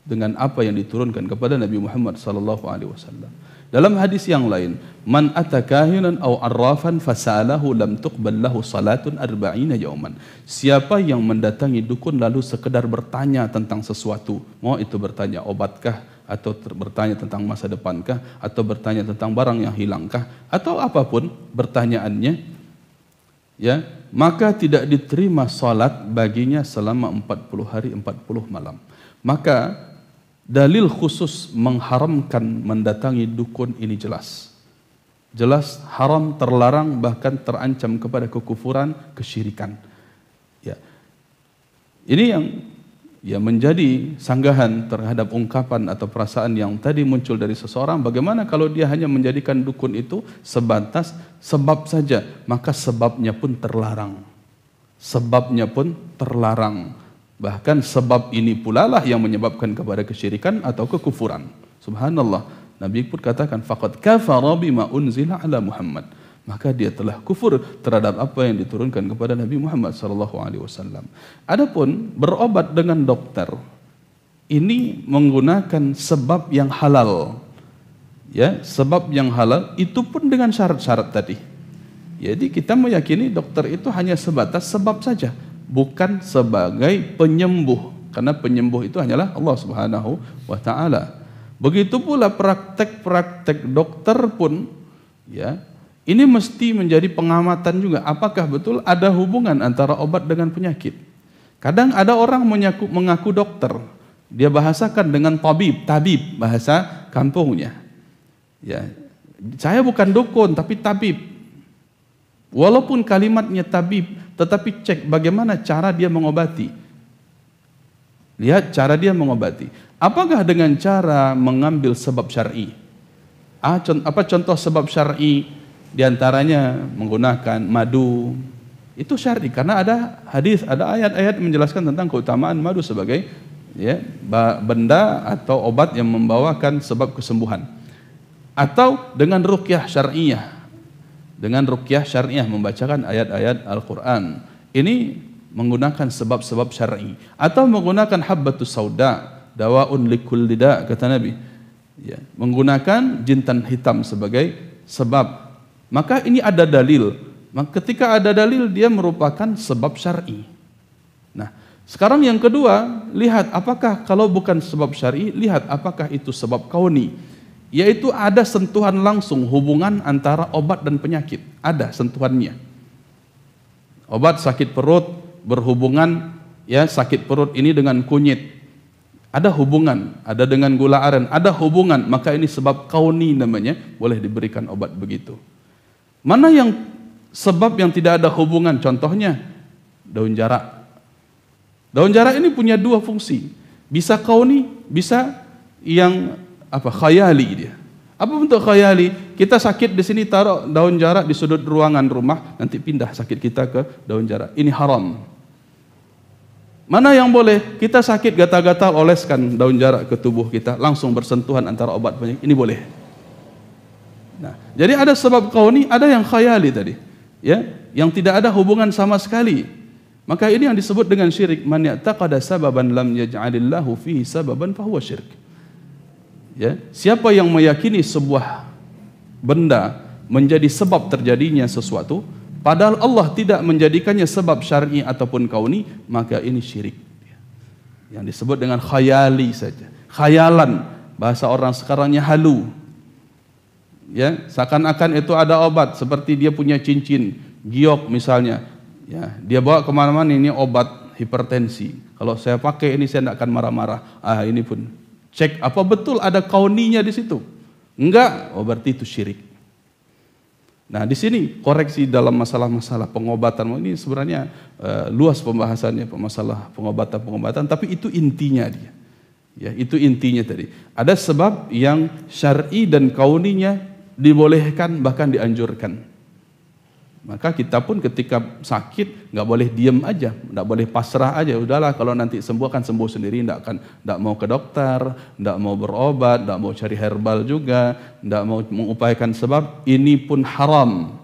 dengan apa yang diturunkan kepada Nabi Muhammad sallallahu alaihi wasallam. Dalam hadis yang lain, man atakahinan aw arrafan fasalahu lam tuqbal lahu salatun arba'ina yawman. Siapa yang mendatangi dukun lalu sekedar bertanya tentang sesuatu, mau itu bertanya obatkah atau bertanya tentang masa depankah atau bertanya tentang barang yang hilangkah atau apapun pertanyaannya ya maka tidak diterima salat baginya selama 40 hari 40 malam maka Dalil khusus mengharamkan mendatangi dukun ini jelas. Jelas haram terlarang bahkan terancam kepada kekufuran, kesyirikan. Ya. Ini yang ya menjadi sanggahan terhadap ungkapan atau perasaan yang tadi muncul dari seseorang bagaimana kalau dia hanya menjadikan dukun itu sebatas sebab saja maka sebabnya pun terlarang sebabnya pun terlarang Bahkan sebab ini pula lah yang menyebabkan kepada kesyirikan atau kekufuran. Subhanallah. Nabi pun katakan, فَقَدْ كَفَرَ بِمَا أُنْزِلَ عَلَى مُحَمَّدٍ maka dia telah kufur terhadap apa yang diturunkan kepada Nabi Muhammad sallallahu alaihi wasallam. Adapun berobat dengan dokter ini menggunakan sebab yang halal. Ya, sebab yang halal itu pun dengan syarat-syarat tadi. Jadi kita meyakini dokter itu hanya sebatas sebab saja, bukan sebagai penyembuh karena penyembuh itu hanyalah Allah Subhanahu wa taala. Begitu pula praktek-praktek dokter pun ya ini mesti menjadi pengamatan juga apakah betul ada hubungan antara obat dengan penyakit. Kadang ada orang menyaku, mengaku dokter, dia bahasakan dengan tabib, tabib bahasa kampungnya. Ya, saya bukan dukun tapi tabib. Walaupun kalimatnya tabib, tetapi cek bagaimana cara dia mengobati. Lihat cara dia mengobati. Apakah dengan cara mengambil sebab syar'i? Ah, apa contoh sebab syar'i? Di antaranya menggunakan madu. Itu syar'i karena ada hadis, ada ayat-ayat menjelaskan tentang keutamaan madu sebagai ya, benda atau obat yang membawakan sebab kesembuhan. Atau dengan ruqyah syar'iyah, dengan rukyah syariah membacakan ayat-ayat Al-Quran. Ini menggunakan sebab-sebab syar'i atau menggunakan habbatus sauda dawaun likul lida kata nabi ya menggunakan jintan hitam sebagai sebab maka ini ada dalil maka ketika ada dalil dia merupakan sebab syar'i nah sekarang yang kedua lihat apakah kalau bukan sebab syar'i lihat apakah itu sebab kauni yaitu ada sentuhan langsung hubungan antara obat dan penyakit. Ada sentuhannya. Obat sakit perut berhubungan ya sakit perut ini dengan kunyit. Ada hubungan, ada dengan gula aren, ada hubungan, maka ini sebab kauni namanya boleh diberikan obat begitu. Mana yang sebab yang tidak ada hubungan? Contohnya daun jarak. Daun jarak ini punya dua fungsi. Bisa kauni, bisa yang apa khayali dia. Apa bentuk khayali? Kita sakit di sini taruh daun jarak di sudut ruangan rumah, nanti pindah sakit kita ke daun jarak. Ini haram. Mana yang boleh? Kita sakit gatal-gatal oleskan daun jarak ke tubuh kita, langsung bersentuhan antara obat penyakit. Ini boleh. Nah, jadi ada sebab kau ni ada yang khayali tadi. ya, Yang tidak ada hubungan sama sekali. Maka ini yang disebut dengan syirik. Man yaktaqada sababan lam yaj'alillahu fihi sababan fahuwa syirik ya siapa yang meyakini sebuah benda menjadi sebab terjadinya sesuatu padahal Allah tidak menjadikannya sebab syar'i ataupun kauni maka ini syirik yang disebut dengan khayali saja khayalan bahasa orang sekarangnya halu ya seakan-akan itu ada obat seperti dia punya cincin giok misalnya ya dia bawa kemana-mana ini obat hipertensi kalau saya pakai ini saya tidak akan marah-marah ah ini pun Cek apa betul ada kauninya di situ? Enggak, oh berarti itu syirik. Nah, di sini koreksi dalam masalah-masalah pengobatan ini sebenarnya e, luas pembahasannya masalah pengobatan-pengobatan, tapi itu intinya dia. Ya, itu intinya tadi. Ada sebab yang syar'i dan kauninya dibolehkan bahkan dianjurkan. Maka kita pun ketika sakit nggak boleh diam aja, nggak boleh pasrah aja. Udahlah kalau nanti sembuh akan sembuh sendiri, nggak akan nggak mau ke dokter, nggak mau berobat, nggak mau cari herbal juga, nggak mau mengupayakan sebab ini pun haram.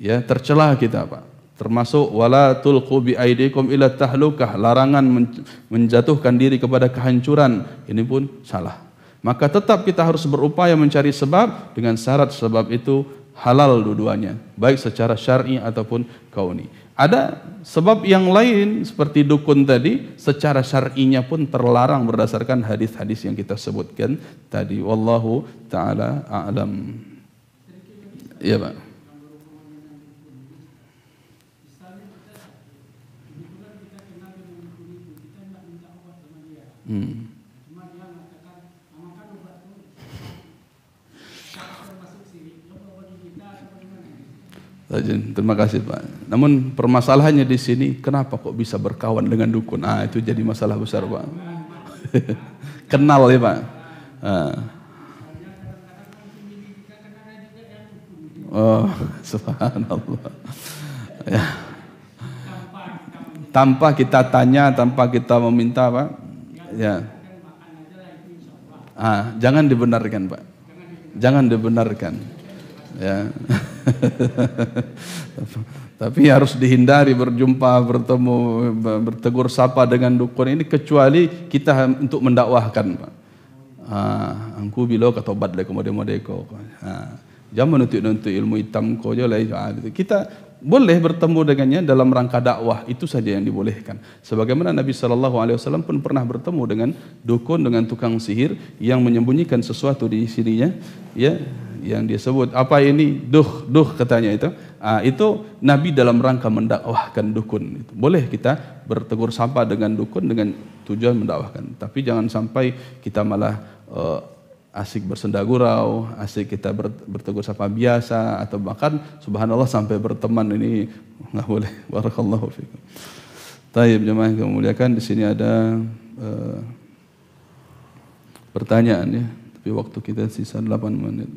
Ya tercelah kita pak. Termasuk wala tulqu bi aidikum ila tahlukah larangan menjatuhkan diri kepada kehancuran ini pun salah. Maka tetap kita harus berupaya mencari sebab dengan syarat sebab itu halal dua-duanya, baik secara syar'i ataupun kauni. Ada sebab yang lain seperti dukun tadi secara syar'inya pun terlarang berdasarkan hadis-hadis yang kita sebutkan tadi. Wallahu taala a'lam. Ya, Pak. Hmm. Rajin. Terima kasih Pak. Namun permasalahannya di sini, kenapa kok bisa berkawan dengan dukun? Ah, itu jadi masalah besar Pak. Kenal ya Pak. Ah. Oh, subhanallah. Ya. Tanpa kita tanya, tanpa kita meminta Pak. Ya. Ah, jangan dibenarkan Pak. Jangan dibenarkan. Ya. Tapi harus dihindari berjumpa, bertemu, bertegur sapa dengan dukun ini kecuali kita ha-, untuk mendakwahkan. Ah, angku bilau kata obat leko mode mode ko. Ha, jangan nuntut nuntut ilmu hitam ko je lah. kita boleh bertemu dengannya dalam rangka dakwah itu saja yang dibolehkan. Sebagaimana Nabi saw pun pernah bertemu dengan dukun dengan tukang sihir yang menyembunyikan sesuatu di sininya. Ya, yang disebut apa ini duh duh katanya itu ah, itu Nabi dalam rangka mendakwahkan dukun itu boleh kita bertegur sapa dengan dukun dengan tujuan mendakwahkan tapi jangan sampai kita malah uh, asik bersenda gurau, asik kita bertegur sapa biasa atau bahkan subhanallah sampai berteman ini nggak boleh. Barakallahu fiikum. Taib jemaah yang kemuliakan di sini ada uh, pertanyaan ya, tapi waktu kita sisa 8 menit.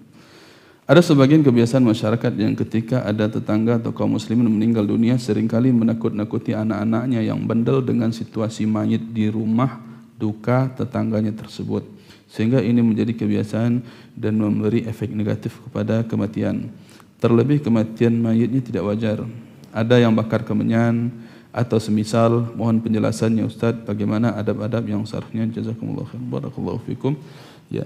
Ada sebagian kebiasaan masyarakat yang ketika ada tetangga atau kaum muslimin meninggal dunia seringkali menakut-nakuti anak-anaknya yang bandel dengan situasi mayit di rumah duka tetangganya tersebut. Sehingga ini menjadi kebiasaan dan memberi efek negatif kepada kematian. Terlebih kematian mayitnya tidak wajar. Ada yang bakar kemenyan atau semisal mohon penjelasannya Ustaz bagaimana adab-adab yang seharusnya jazakumullah khairan barakallahu fikum. Ya.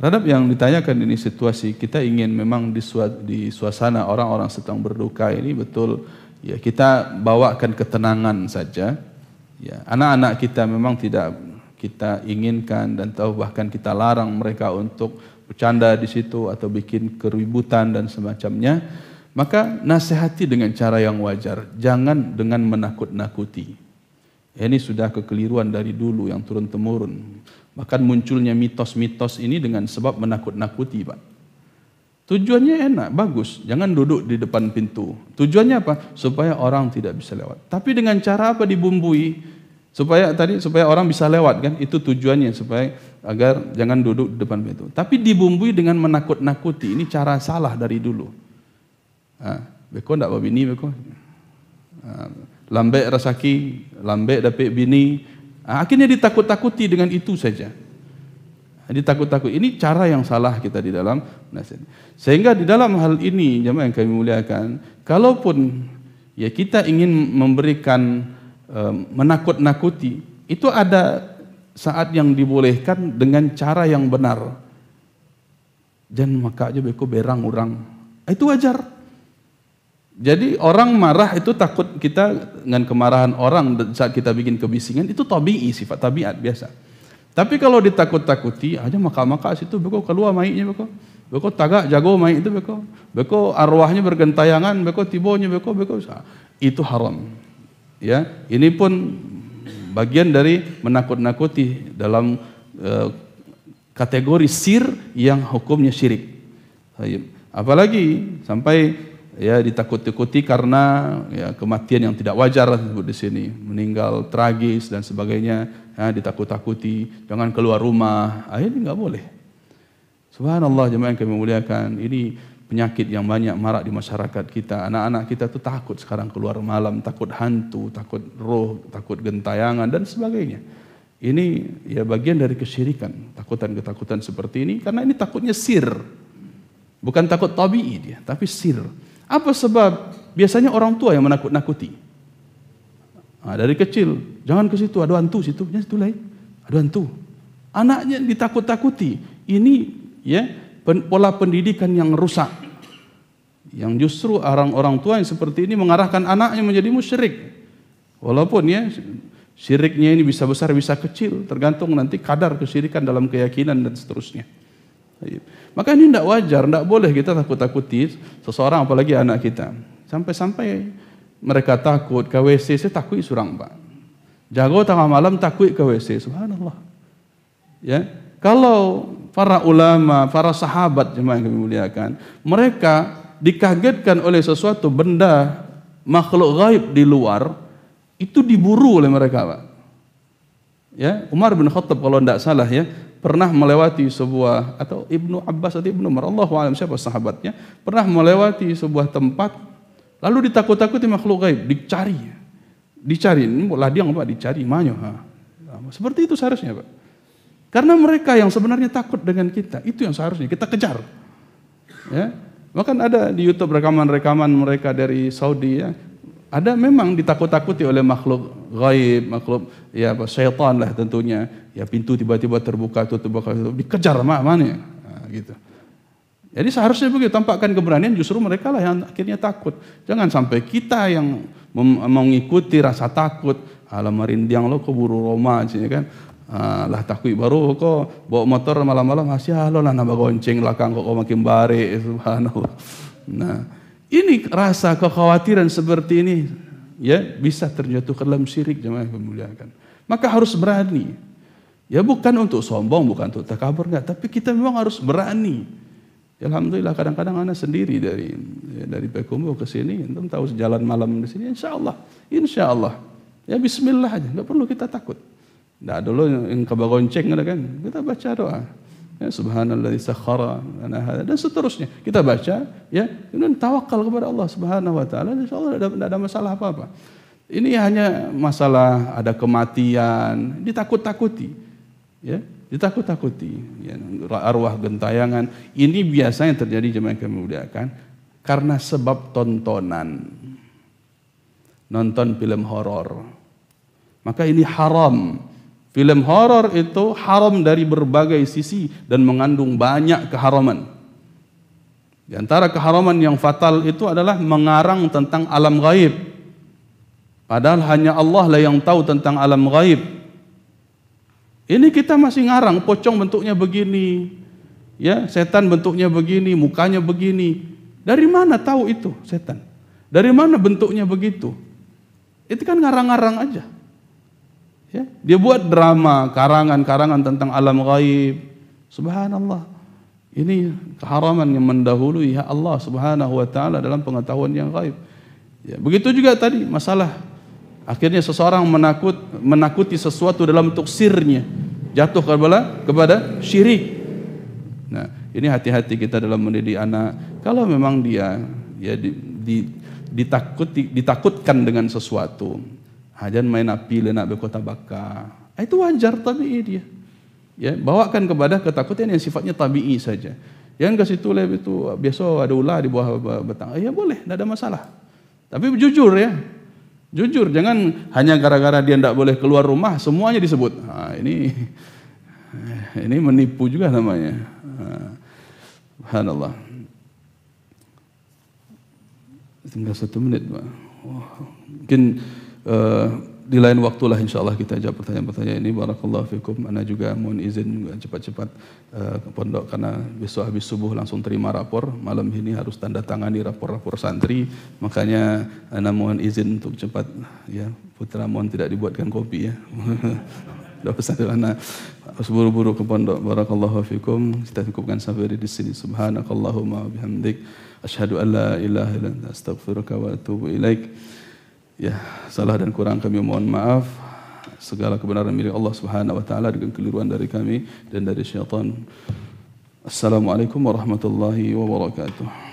Terhadap yang ditanyakan ini situasi, kita ingin memang di suasana orang-orang sedang berduka ini betul ya kita bawakan ketenangan saja. Ya, anak-anak kita memang tidak kita inginkan dan tahu bahkan kita larang mereka untuk bercanda di situ atau bikin keributan dan semacamnya. Maka nasihati dengan cara yang wajar, jangan dengan menakut-nakuti. Ya, ini sudah kekeliruan dari dulu yang turun-temurun. Bahkan munculnya mitos-mitos ini dengan sebab menakut-nakuti, Pak. Tujuannya enak, bagus. Jangan duduk di depan pintu. Tujuannya apa? Supaya orang tidak bisa lewat. Tapi dengan cara apa dibumbui? Supaya tadi supaya orang bisa lewat kan? Itu tujuannya supaya agar jangan duduk di depan pintu. Tapi dibumbui dengan menakut-nakuti. Ini cara salah dari dulu. Ah, beko ndak bini beko. Ah, lambek rasaki, lambek dapat bini, Ha, akhirnya ditakut-takuti dengan itu saja. Ha, Ditakut-takut. Ini cara yang salah kita di dalam nasihat. Sehingga di dalam hal ini, jemaah yang kami muliakan, kalaupun ya kita ingin memberikan um, menakut-nakuti, itu ada saat yang dibolehkan dengan cara yang benar. Jangan maka aja beko berang orang. Itu wajar. Jadi orang marah itu takut kita dengan kemarahan orang saat kita bikin kebisingan itu tabii sifat tabiat biasa. Tapi kalau ditakut-takuti aja maka-maka situ beko keluar maiknya beko. Beko tagak jago maik itu beko. Beko arwahnya bergentayangan beko tibonya beko beko itu haram. Ya, ini pun bagian dari menakut-nakuti dalam e, kategori sir yang hukumnya syirik. Apalagi sampai ya ditakut-takuti karena ya, kematian yang tidak wajar lah disebut di sini meninggal tragis dan sebagainya ya, ditakut-takuti jangan keluar rumah akhirnya nggak boleh subhanallah jemaah yang kami muliakan ini penyakit yang banyak marak di masyarakat kita anak-anak kita tuh takut sekarang keluar malam takut hantu takut roh takut gentayangan dan sebagainya ini ya bagian dari kesyirikan takutan-ketakutan seperti ini karena ini takutnya sir bukan takut tabii dia tapi sir apa sebab biasanya orang tua yang menakut-nakuti? Ha, dari kecil, jangan ke situ, ada hantu situ. Jangan situ lain. Ada hantu. Anaknya ditakut-takuti. Ini ya pola pendidikan yang rusak. Yang justru orang-orang tua yang seperti ini mengarahkan anaknya menjadi musyrik. Walaupun ya syiriknya ini bisa besar, bisa kecil. Tergantung nanti kadar kesyirikan dalam keyakinan dan seterusnya. Maka ini tidak wajar, tidak boleh kita takut-takuti seseorang apalagi anak kita. Sampai-sampai mereka takut ke WC, saya takut surang pak. Jago tengah malam takut ke WC, subhanallah. Ya. Kalau para ulama, para sahabat jemaah yang kami muliakan, mereka dikagetkan oleh sesuatu benda makhluk gaib di luar, itu diburu oleh mereka pak. Ya, Umar bin Khattab kalau tidak salah ya, pernah melewati sebuah atau Ibnu Abbas atau Ibnu Umar, Allahu alam siapa sahabatnya, pernah melewati sebuah tempat lalu ditakut-takuti makhluk gaib, dicari. Dicari, lah dia Pak dicari manyo. Ha. Seperti itu seharusnya, Pak. Karena mereka yang sebenarnya takut dengan kita, itu yang seharusnya kita kejar. Ya. Bahkan ada di YouTube rekaman-rekaman mereka dari Saudi ya. ada memang ditakut-takuti oleh makhluk gaib, makhluk ya apa setan lah tentunya. Ya pintu tiba-tiba terbuka tu terbuka tu dikejar mak mana nah, ha, gitu. Jadi seharusnya begitu tampakkan keberanian justru mereka lah yang akhirnya takut. Jangan sampai kita yang mengikuti rasa takut ala merindang lo lah ke buru Roma sih ya kan. Ah, lah takut baru kok bawa motor malam-malam masih lo lah, lah nambah gonceng lah kok makin bare subhanallah. Nah, ini rasa kekhawatiran seperti ini ya bisa terjatuh ke dalam syirik jemaah kemuliaan. Maka harus berani. Ya bukan untuk sombong, bukan untuk takabur enggak, tapi kita memang harus berani. Ya, Alhamdulillah kadang-kadang anak sendiri dari ya, dari Pekumbu ke sini, entah tahu jalan malam di sini, insya Allah, insya Allah, ya Bismillah aja, nggak perlu kita takut. Nggak dulu yang kebagonceng ada kan, kita baca doa ya subhanallazi sakhara lana hadha dan seterusnya kita baca ya kemudian tawakal kepada Allah Subhanahu wa taala insyaallah tidak ada, ada masalah apa-apa ini hanya masalah ada kematian ditakut-takuti ya ditakut-takuti ya, arwah gentayangan ini biasanya terjadi zaman kemudian karena sebab tontonan nonton film horor maka ini haram Film horor itu haram dari berbagai sisi dan mengandung banyak keharaman. Di antara keharaman yang fatal itu adalah mengarang tentang alam gaib. Padahal hanya Allah lah yang tahu tentang alam gaib. Ini kita masih ngarang, pocong bentuknya begini. Ya, setan bentuknya begini, mukanya begini. Dari mana tahu itu setan? Dari mana bentuknya begitu? Itu kan ngarang-ngarang aja. Ya, dia buat drama karangan-karangan tentang alam gaib. Subhanallah. Ini keharaman yang mendahului ya Allah Subhanahu wa taala dalam pengetahuan yang gaib. Ya, begitu juga tadi masalah akhirnya seseorang menakut menakuti sesuatu dalam bentuk sirnya jatuh kepada kepada syirik. Nah, ini hati-hati kita dalam mendidik anak. Kalau memang dia ya di, di ditakuti ditakutkan dengan sesuatu, Ha, jangan main api le nak berkota bakar. Ha, itu wajar tabi'i dia. Ya, bawakan kepada ketakutan yang sifatnya tabi'i saja. Yang ke situ lah itu biasa ada ular di bawah batang. Ya boleh, tidak ada masalah. Tapi jujur ya. Jujur, jangan hanya gara-gara dia tidak boleh keluar rumah, semuanya disebut. Ha, ini eh, ini menipu juga namanya. Ha, subhanallah. Tinggal satu menit, Pak. Oh, mungkin Eh, di lain waktu lah insya Allah kita jawab pertanyaan-pertanyaan ini. Barakallahu fikum. Anda juga mohon izin cepat-cepat uh, eh, ke pondok karena besok habis subuh langsung terima rapor. Malam ini harus tanda tangan di rapor-rapor santri. Makanya anda mohon izin untuk cepat ya putra mohon tidak dibuatkan kopi ya. Dah pesan anda harus buru-buru ke pondok. Barakallahu fikum. Kita cukupkan sampai di sini. Subhanakallahumma bihamdik. Ashhadu an la ilaha illa anta astaghfiruka wa atubu ilaika. Ya, salah dan kurang kami mohon maaf. Segala kebenaran milik Allah Subhanahu wa taala dengan keliruan dari kami dan dari syaitan. Assalamualaikum warahmatullahi wabarakatuh.